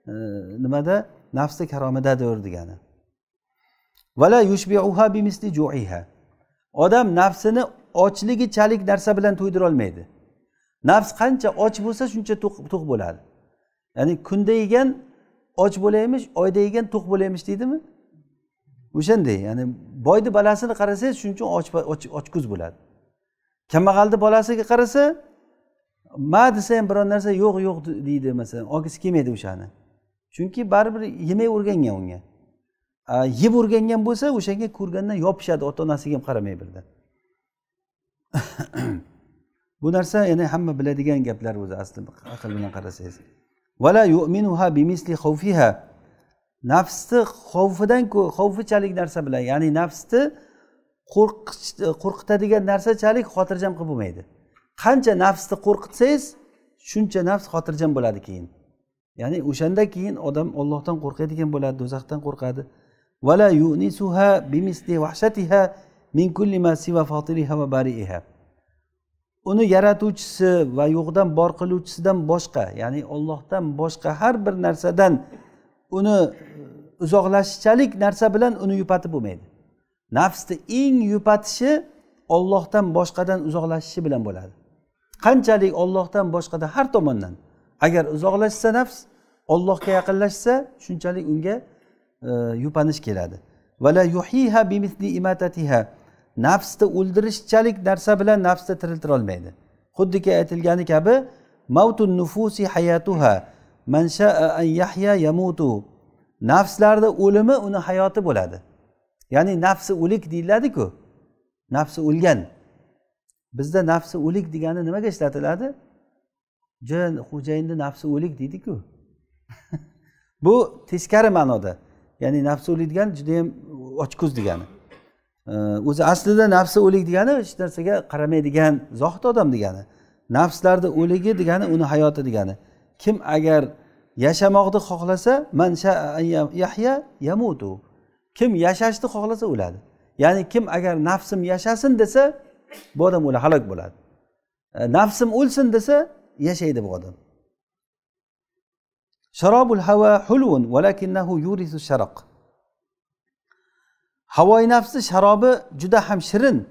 nimada nafsi karomidadir degani vala yushbiuha bimisli juiha odam nafsini ochligichalik narsa bilan to'ydirolmaydi nafs qancha och bo'lsa shuncha to'q bo'ladi ya'ni kunda yegan och bo'laymish oyda yegan to'q bo'laymish deydimi o'shanday ya'ni boyni bolasini qarasangiz shuning uchun ochko'z bo'ladi kambag'alni bolasiga qarasa ma desa ham biron narsa yo'q yo'q deydi masalan olgisi kelmaydi o'shani chunki baribir yemay o'rgangan unga yeb o'rgangan bo'lsa o'shanga ko'rgandan yopishadi ota onasiga ham qaramay birdan bu narsa ya'ni hamma biladigan gaplar o'zi asli aql bilan qarasangiz vala yu'minuha bimisli xavfiha nafsni xavfidan xavfichalik narsa bilan ya'ni nafsni qo'rqish qo'rqitadigan narsachalik xotirjam qilib bo'lmaydi qancha nafsni qo'rqitsangiz shuncha nafs xotirjam bo'ladi keyin ya'ni o'shanda keyin odam ollohdan qo'rqadigan bo'ladi do'zaxdan qo'rqadi vala yunisuha vahshatiha min kulli ma siva fotiliha va bariiha uni yaratuvchisi va yo'qdan bor qiluvchisidan boshqa ya'ni ollohdan boshqa har bir narsadan uni e, uzoqlashishchalik narsa bilan uni yupatib bo'lmaydi nafsni eng yupatishi ollohdan boshqadan uzoqlashishi bilan bo'ladi qanchalik ollohdan boshqada har tomondan agar uzoqlashsa nafs ollohga yaqinlashsa shunchalik unga e, yupanish keladi imatatiha nafsni o'ldirishchalik narsa bilan nafsni olmaydi xuddiki aytilgani kabi mavtun nufusi hayatuha man an yahya yamutu nafslarni o'limi uni hayoti bo'ladi ya'ni nafsi o'lik deyiladiku nafsi o'lgan bizda nafsi o'lik degani nimaga ishlatiladi jin xo'jayinni nafsi o'lik deydiku bu teskari ma'noda ya'ni nafsi o'lik degani judayam ochko'z degani o'zi aslida nafsi o'lik degani hech narsaga qaramaydigan zohid odam degani nafslarni o'ligi degani uni hayoti degani kim agar yashamoqni xohlasa man yahya yamutu kim yashashni xohlasa o'ladi ya'ni kim agar nafsim yashasin desa bu odam o'la halok bo'ladi nafsim o'lsin desa yashaydi bu odam sharobul hava hulvun valakinahu yurisu sharoq havoyi nafsi sharobi juda ham shirin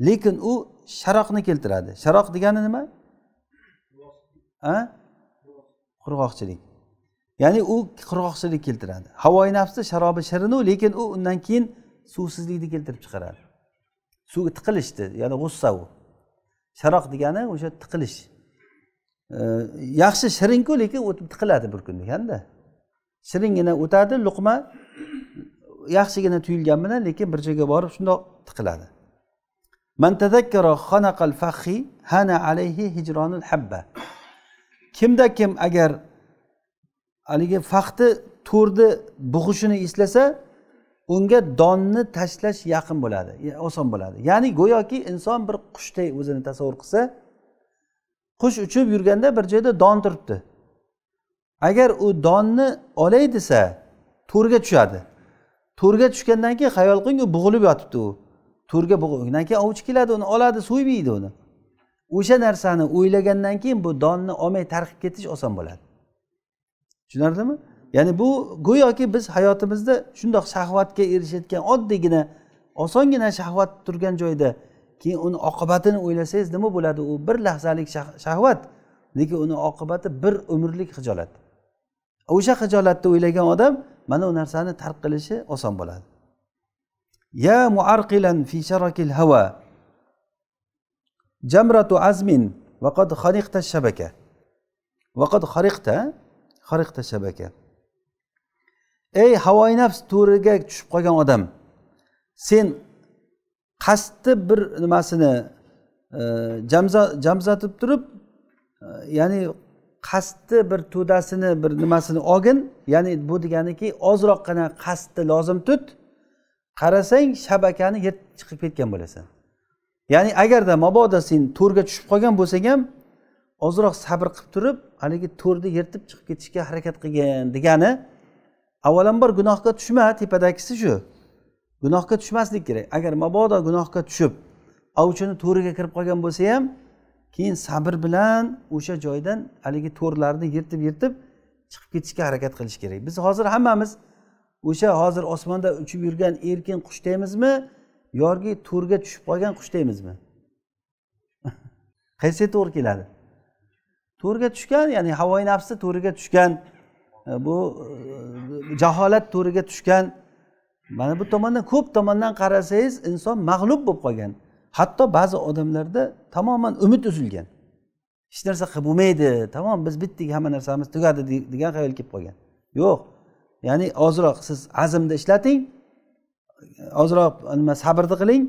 lekin u sharoqni keltiradi sharoq degani nima qurg'oqchilik ya'ni u qurg'oqchilik keltiradi havoyi nafsi sharobi shirinu lekin u undan keyin suvsizlikni keltirib chiqaradi suv tiqilishdi ya'ni g'ussa u sharoq degani o'sha tiqilish yaxshi shirinku lekin o'tib tiqiladi bir kunda shiringina o'tadi luqma yaxshigina tuyulgan bilan lekin bir joyga borib shundoq tiqiladi man xanaqal fahi hana alayhi hijronul habba kimda kim agar haligi faxni to'rni bug'ishini eslasa unga donni tashlash yaqin bo'ladi e, oson bo'ladi ya'ni go'yoki inson bir qushday o'zini tasavvur qilsa qush uchib yurganda bir joyda don turibdi agar u donni olay desa to'rga tushadi to'rga tushgandan keyin xayol qiling u bug'ilib yotibdi u to'rga bug'ilgandan keyin ovchi keladi uni oladi so'yib yeydi uni o'sha narsani o'ylagandan keyin bu donni olmay tarqib ketish oson bo'ladi tushunarlimi ya'ni bu go'yoki biz hayotimizda shundoq shahvatga erishayotgan oddiygina osongina shahvat turgan joyda keyin uni oqibatini o'ylasangiz nima bo'ladi u bir lahzalik shahvat lekin uni oqibati bir umrlik hijolat o'sha hijolatni o'ylagan odam mana u narsani tark qilishi oson bo'ladi ya muarqilan fi sharakil hava jamratu azmin vaqad xariqta shabaka vaqad xariqta xariqta shabaka ey havoyi nafs to'riga tushib qolgan odam sen qasdni bir nimasini e, jamza jamzatib turib e, ya'ni qasdni bir to'dasini bir nimasini olgin ya'ni bu deganiki ozroqgina qasdni lozim tut qarasang shabakani yirtib chiqib ketgan bo'lasan ya'ni agarda mabodo sen to'rga tushib qolgan bo'lsang ham ozroq sabr qilib turib haligi to'rni yirtib chiqib ketishga harakat qilgin degani avvalambor gunohga tushma tepadagisi shu gunohga tushmaslik kerak agar mabodo gunohga tushib ovchini to'riga kirib qolgan bo'lsa ham keyin sabr bilan o'sha joydan haligi to'rlarni yirtib yirtib chiqib ketishga harakat qilish kerak biz hozir hammamiz o'sha hozir osmonda uchib yurgan erkin qushdaymizmi yoki to'rga tushib qolgan qushdaymizmi qaysi to'g'ri keladi to'rga tushgan ya'ni havoyi nafsi to'riga tushgan bu jaholat to'riga tushgan mana bu tomondan ko'p tomondan qarasangiz inson mag'lub bo'lib qolgan hatto ba'zi odamlarda tamoman umid uzilgan hech narsa qilib bo'lmaydi tamom biz bitdik hamma narsamiz tugadi degan xayol kelib qolgan yo'q ya'ni ozroq siz azmda ishlating ozroq nima sabrni qiling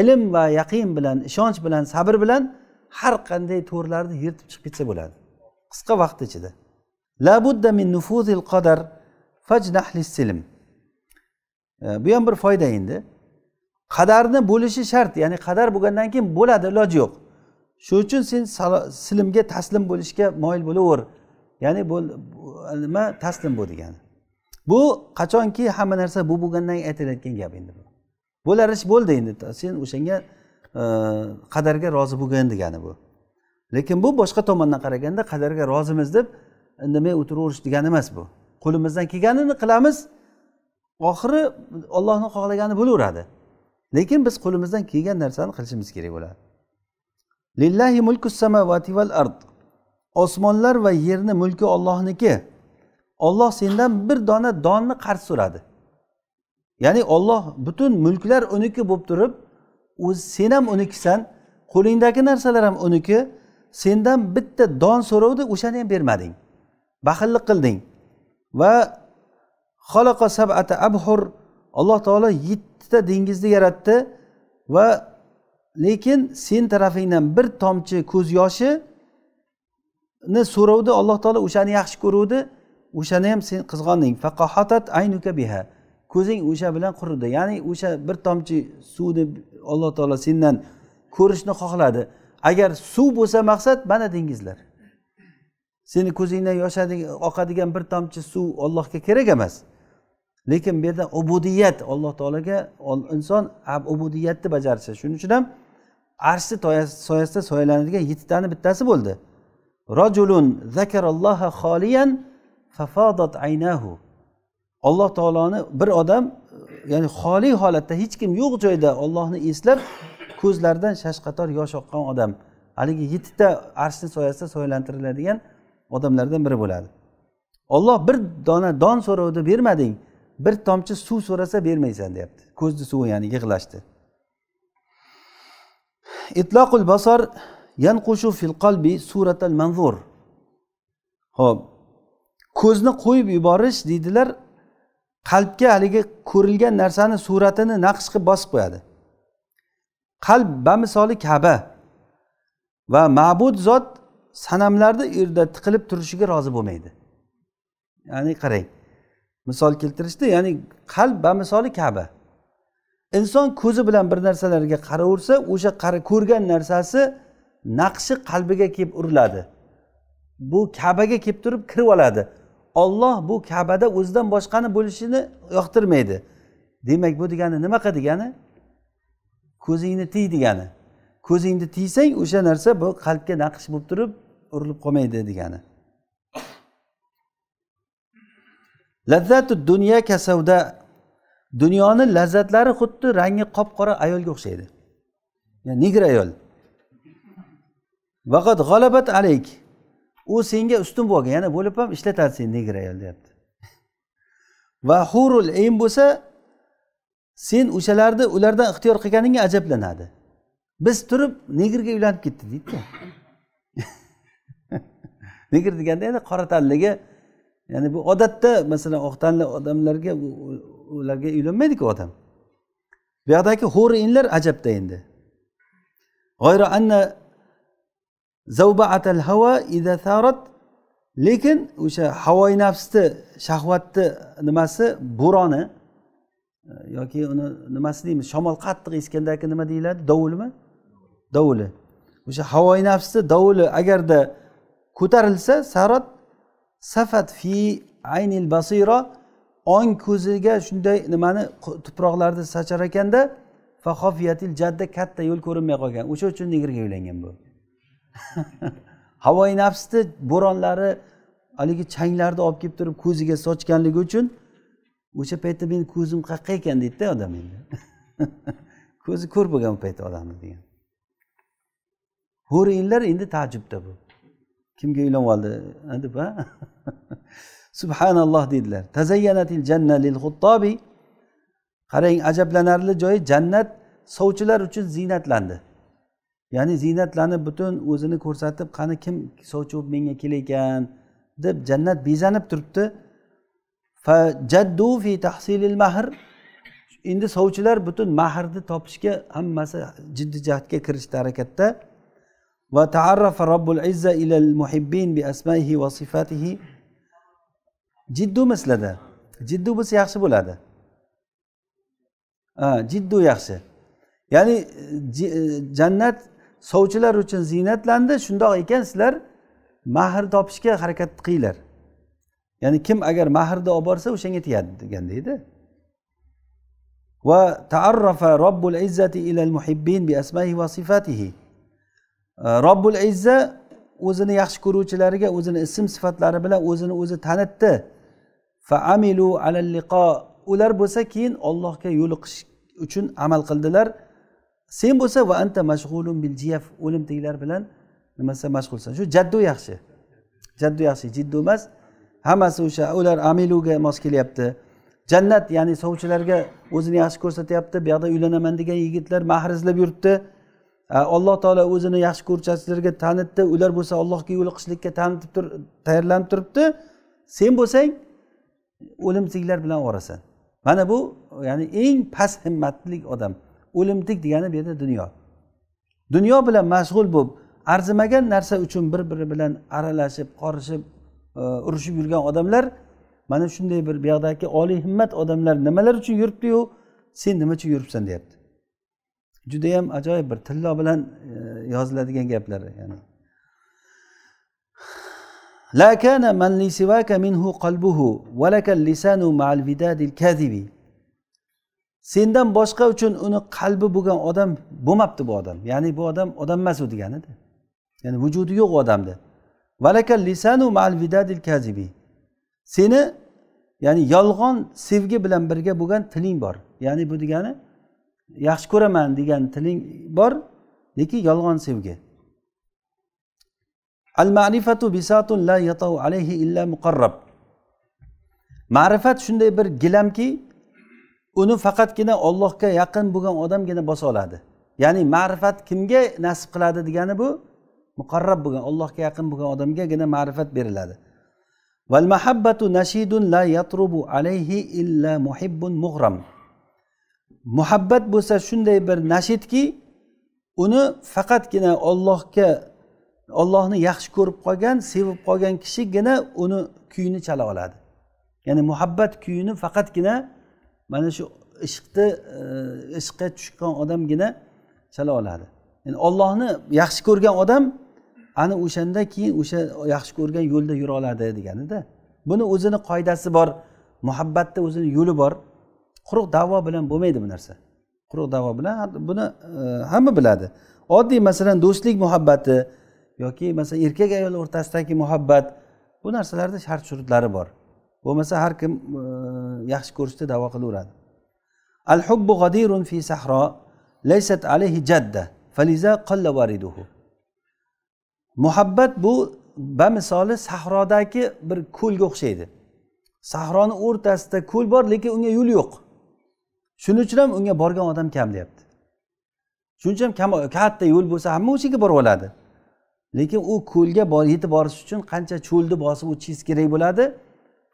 ilm va yaqin bilan ishonch bilan sabr bilan har qanday to'rlarni yirtib chiqib ketsa bo'ladi qisqa vaqt ichida labudda min nufuzil qadar fajnah silm bu ham bir foyda endi qadarni bo'lishi shart ya'ni qadar bo'lgandan keyin bo'ladi iloji yo'q shuning uchun sen silmga taslim bo'lishga moyil bo'laver ya'ni nima taslim bo'l degani bu qachonki hamma narsa bu bo'lgandan keyin aytilayotgan gap endi bu bo'lar ish bo'ldi endi sen o'shanga e, qadarga rozi bo'lgin degani bu lekin bu boshqa tomondan qaraganda qadarga rozimiz deb indamay o'tiraverish degani emas bu qo'limizdan kelganini qilamiz oxiri ollohni xohlagani bo'laveradi lekin biz qo'limizdan kelgan narsani qilishimiz kerak bo'ladi lillahi mulku samavati val ard osmonlar va yerni mulki ollohniki olloh sendan bir dona donni qarz so'radi ya'ni olloh butun mulklar uniki bo'lib turib o'zi sen ham unikisan qo'lingdagi narsalar ham uniki sendan bitta don so'ravdi o'shani ham bermading baxillik qilding va xaloqa sabata abhur alloh taolo yettita dengizni yaratdi va lekin sen tarafingdan bir tomchi ko'z yoshini so'rovdi alloh taolo o'shani yaxshi ko'ruvdi o'shani ham sen qizg'onding aynuka biha ko'zing o'sha bilan quridi ya'ni o'sha bir tomchi suvni alloh taolo sendan ko'rishni xohladi agar suv bo'lsa maqsad mana dengizlar seni ko'zingdan yoshadigan oqadigan bir tomchi suv ollohga kerak emas lekin bu yerda ubudiyat alloh taologa inson ubudiyatni bajarishi shuning uchun ham arshni soyasida soyalanadigan yettitani bittasi bo'ldi rojulun zakaralloha xoliyan fafadat aynahu alloh taoloni bir odam ya'ni xoli holatda hech kim yo'q joyda ollohni eslab ko'zlaridan shashqator yosh oqqan odam haligi yettita arshni soyasida soyalantiriladigan odamlardan biri bo'ladi olloh bir dona don so'rovni bermading bir tomchi suv so'rasa bermaysan deyapti ko'zni suvi ya'ni yig'lashdi itloqul basor yanqushu fil qalbi suratal manzur ho'p ko'zni qo'yib yuborish deydilar qalbga haligi ko'rilgan narsani suratini naqsh qilib bosib qo'yadi qalb bamisoli kaba va ma'bud zot sanamlarni yerda tiqilib turishiga rozi bo'lmaydi ya'ni qarang misol keltirishdi ya'ni qalb bamisoli kaba inson ko'zi bilan bir narsalarga qaraversa o'sha ko'rgan narsasi naqshi qalbiga kelib uriladi bu kabaga kelib turib kirib oladi olloh bu kabada o'zidan boshqani bo'lishini yoqtirmaydi demak bu degani nimaqa degani ko'zingni tiy degani ko'zingni tiysang o'sha narsa bu qalbga naqsh bo'lib turib urilib qolmaydi degani lazzatu dunyo kasavda dunyoni lazzatlari xuddi rangi qop qora ayolga o'xshaydi yani negr ayol vaqat g'alabat alayk u senga ustun bo'lgan yana bo'lib ham ishlatadi seni negr ayol deyapti va hurul ayn bo'lsa sen o'shalarni ulardan ixtiyor qilganingga ajablanadi biz turib negrga uylanib ketdi deydida negr deganda endi qora tanligi ya'ni bu odatda masalan oq tanli odamlarga ularga uylanmaydiku odam bu yoqdagi xo'rinlar ajabda endi anna zavbaatal hava ida tharat lekin o'sha havoi nafsni shahvatni nimasi bo'roni yoki uni nimasi deymiz shamol qattiq esgandaki nima deyiladi dovulmi dovuli o'sha havoi nafsni dovuli agarda ko'tarilsa sarot safat fi aynil basiro ong ko'ziga shunday nimani tuproqlarni sachar ekanda fahofiyatil jadda katta yo'l ko'rinmay qolgan o'sha uchun negirga uylangan bu havoyi nafsni bo'ronlari haligi changlarni olib kelib turib ko'ziga sochganligi uchun o'sha paytda meni ko'zim qayerqa ekan deydida odam endi ko'zi ko'r bo'lgan paytda odamni degan ko'ringlar endi taajjubda bu kimga uylanib oldi deb a subhanalloh deydilar tazayyanatil janna lil xuttobi qarang ajablanarli joyi jannat sovchilar uchun ziynatlandi ya'ni ziynatlanib butun o'zini ko'rsatib qani kim sovchi bo'lib menga ekan deb jannat bezanib turibdi jaddu fi tahsilil mahr endi sovchilar butun mahrni topishga hammasi jiddiy jihatga kirishdi harakatda وتعرف taarrafa robbul izza المحبين muhibbin وصفاته جدو va sifatihi jiddu mislida jiddu bo'lsa yaxshi bo'ladi jiddu yaxshi ya'ni e, jannat sovchilar uchun ziynatlandi shundoq ekan sizlar mahr topishga harakat qilinglar ya'ni kim agar mahrni olib borsa o'shanga tegadi degan deydi va taarrafa robbul izzati ilal muhibbin bi asmaihi va sifatihi Э, robbul izza o'zini yaxshi ko'ruvchilariga o'zini ism sifatlari bilan o'zini o'zi tanitdi faamilu alal liqo ular bo'lsa keyin ollohga yo'liqish uchun amal qildilar sen bo'lsa va anta mashg'ulun bil jiyaf o'limtiklar bilan nima mashg'ulsan shu jaddu yaxshi jaddu yaxshi jiddu emas hammasi o'sha ular amiluga mos kelyapti jannat ya'ni sovchilarga o'zini yaxshi ko'rsatyapti bu yoqda uylanaman degan yigitlar mahr izlab yuribdi alloh э, taolo o'zini yaxshi ko'ruvchilarga tanitdi ular bo'lsa allohga yo'liqishlikka tanitib tur tayyorlanib turibdi sen bo'lsang o'limtiklar bilan orasan mana bu ya'ni eng past himmatlik odam o'limtik degani bu yerda dunyo dunyo bilan mashg'ul bo'lib arzimagan narsa uchun bir biri bilan aralashib qorishib e, urushib yurgan odamlar mana shunday bir buyoqdagi oliy himmat odamlar nimalar uchun yuribdiyu sen nima uchun yuribsan deyapti juda judayam ajoyib bir tillo bilan e, yoziladigan gaplar ya'ni لا كان من لسواك منه قلبه ولك اللسان مع الوداد الكاذب sendan boshqa uchun uni qalbi bo'lgan odam bo'lmabdi bu odam ya'ni bu odam odam emas u deganida ya'ni vujudi yo'q odamda valakal lisanu mal vidadil kazibi seni ya'ni yolg'on sevgi bilan birga bo'lgan tiling bor ya'ni bu degani yaxshi ko'raman degan tiling bor lekin yolg'on sevgi al ma'rifatu bisatun la yatau alayhi illa muqarrab ma'rifat shunday bir gilamki uni faqatgina ollohga yaqin bo'lgan odamgina bosa oladi ya'ni ma'rifat kimga nasib qiladi degani bu muqarrab bo'lgan allohga yaqin bo'lgan odamgagina ma'rifat beriladi val mahabbatu nashidun la yatrubu alayhi illa muhibbun mughram muhabbat bo'lsa shunday bir nashidki uni faqatgina ollohga ollohni yaxshi ko'rib qolgan sevib qolgan kishigina uni kuyini chala oladi ya'ni muhabbat kuyini faqatgina mana shu ishqni e, ishqqa tushgan odamgina chala oladi ya'ni ollohni yaxshi ko'rgan odam ana o'shanda keyin o'sha yaxshi ko'rgan yo'lda yura oladi deganida buni o'zini qoidasi bor muhabbatni o'zini yo'li bor quruq davo bilan bo'lmaydi bu narsa quruq davo bilan buni e, hamma biladi oddiy masalan do'stlik muhabbati yoki masalan erkak ayol o'rtasidagi muhabbat bu narsalarda shart shurutlari bor bo'lmasa har kim e, yaxshi ko'rishda davo qilaveradi al hubbu g'adirun fi sahro laysat alayhi jadda faliza qalla variduhu muhabbat bu bamisoli sahrodagi bir ko'lga o'xshaydi sahroni o'rtasida ko'l bor lekin unga yo'l yo'q shuning uchun ham unga borgan odam kam deyapti shuning uchun ham katta yo'l bo'lsa hamma o'shaga borib oladi lekin u ko'lga yetib borish uchun qancha cho'lni bosib o'tishingiz kerak bo'ladi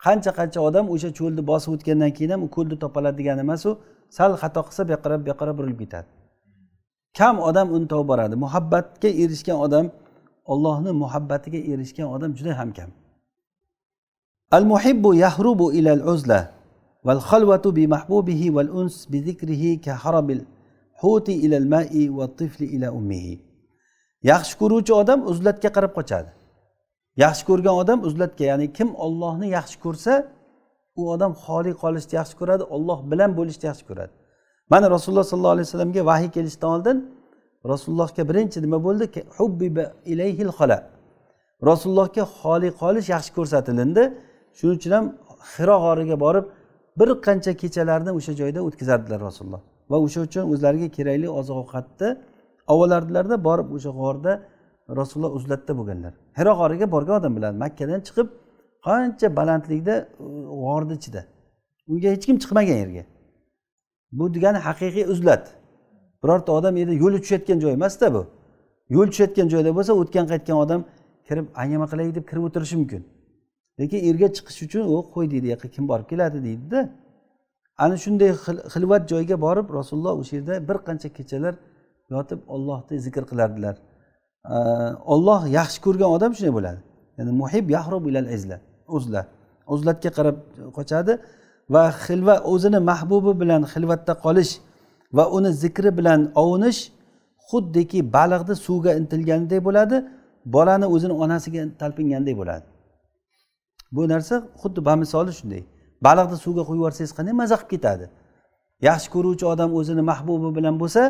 qancha qancha odam o'sha cho'lni bosib o'tgandan keyin ham u ko'lni oladi degani emas u sal xato qilsa bu yoqqa qarab bu yoqqa qarab burilib ketadi kam odam uni topib boradi muhabbatga erishgan odam ollohni muhabbatiga erishgan odam juda ham kam al muhibbu yahrubu ilal uzla val بمحبوبه bi بذكره كهرب الحوت bi الماء والطفل harabil huti ilal ma'i va tifli ila ummihi yaxshi ko'ruvchi odam uzlatga qarab qochadi yaxshi ko'rgan odam uzlatga ya'ni kim ollohni yaxshi ko'rsa u odam xoli qolishni yaxshi ko'radi olloh bilan bo'lishni yaxshi ko'radi mana rasululloh sollallohu alayhi vasallamga vahiy kelishidan oldin rasulullohga birinchi nima bo'ldi hubbiba ilayhil xola rasulullohga xoli qolish yaxshi ko'rsatilindi shuning uchun ham xiro g'origa borib bir qancha kechalarni o'sha joyda o'tkazardilar rasululloh va o'sha uchun o'zlariga kerakli oziq ovqatni olardilarda borib o'sha g'orda rasululloh uzlatda bo'lganlar hiro g'origa borgan odam biladi makkadan chiqib qancha balandlikda g'orni ichida unga hech kim chiqmagan yerga bu degani haqiqiy uzlat birorta odam endi yo'li tushayotgan joy emasda bu yo'l tushayotgan joyda bo'lsa o'tgan qaytgan odam kirib anima qilay deb kirib o'tirishi mumkin lekin erga chiqish uchun u qo'y deydi yoqqa kim borib keladi deydida ana shunday xilvat joyga borib rasululloh o'sha yerda bir qancha kechalar yotib ollohni zikr qilardilar olloh yaxshi ko'rgan odam shunday bo'ladi ya'ni muhib yahrub ilal izla o'zla o'zlatga qarab qochadi va xilvat o'zini mahbubi bilan xilvatda qolish va uni zikri bilan ovunish xuddiki baliqni suvga intilgandek bo'ladi bolani o'zini onasiga talpinganday bo'ladi bu narsa xuddi bamisoli shunday baliqni suvga qo'yib yuborsangiz qanday maza qilib ketadi yaxshi ko'ruvchi odam o'zini mahbubi bilan bo'lsa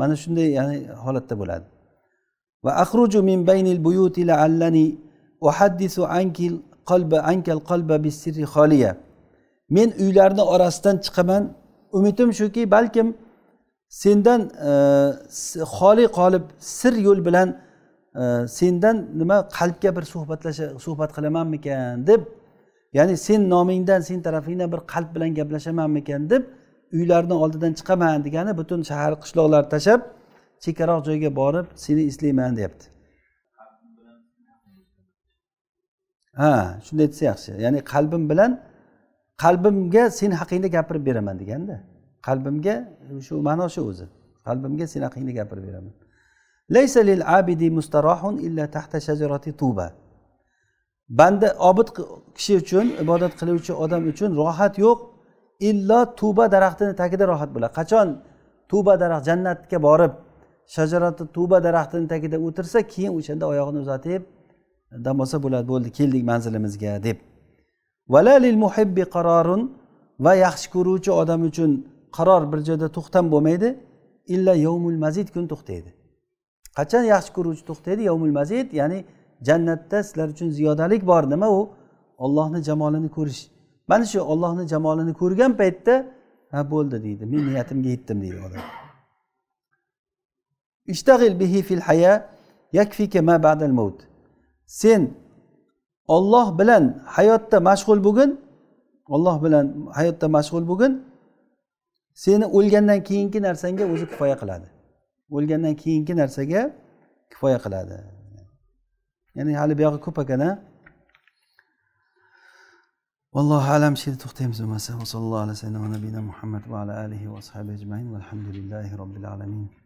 mana shunday ya'ni holatda bo'ladi va axruju min baynil buyuti laallani uhaddisu ankil qalba ankal qalba bisirri xoliya men uylarni orasidan chiqaman umidim shuki balkim sendan e, xoli qolib sir yo'l bilan sendan nima qalbga bir suhbatlasha suhbat qilamanmikan deb ya'ni sen nomingdan sen tarafingdan bir qalb bilan gaplashamanmikan deb uylarni oldidan chiqaman degani butun shahar qishloqlarni tashlab chekkaroq joyga borib seni eslayman deyapti ha shunday desa yaxshi ya'ni qalbim bilan qalbimga sen haqingda gapirib beraman deganda qalbimga shu ma'no shu o'zi qalbimga sen haqingda gapirib beraman laysa lil abidi mustarohun illa tahta shajarati banda obid kishi uchun ibodat qiluvchi odam uchun rohat yo'q illo tuba daraxtini tagida rohat bo'ladi qachon tuba daraxt jannatga borib shajarati tuba daraxtini tagida o'tirsa keyin o'shanda oyog'ini uzatib dam olsa bo'ladi bo'ldi keldik manzilimizga deb qarorun va yaxshi ko'ruvchi odam uchun qaror bir joyda to'xtam bo'lmaydi illa yovmul mazid kun to'xtaydi qachon yaxshi ko'ruvchi to'xtaydi yovmul mazid ya'ni jannatda sizlar uchun ziyodalik bor nima u ollohni jamolini ko'rish mana shu ollohni jamolini ko'rgan paytda ha bo'ldi deydi men niyatimga yetdim deydi odam ishtag'il bihi fil haya yakfika ma ba'dal maut sen olloh bilan hayotda mashg'ul bo'lgin olloh bilan hayotda mashg'ul bo'lgin seni o'lgandan keyingi narsangga o'zi kifoya qiladi bo'lgandan keyingi narsaga kifoya qiladi ya'ni hali buyog'i ko'p ekan a vallohu alam shu yerda to'xtaymiz bo'lmasa va sallallohu alayhi vasallam nabiyina muhammad va ala alihi va ashabi ajmain valhamdulillahi robbil alamin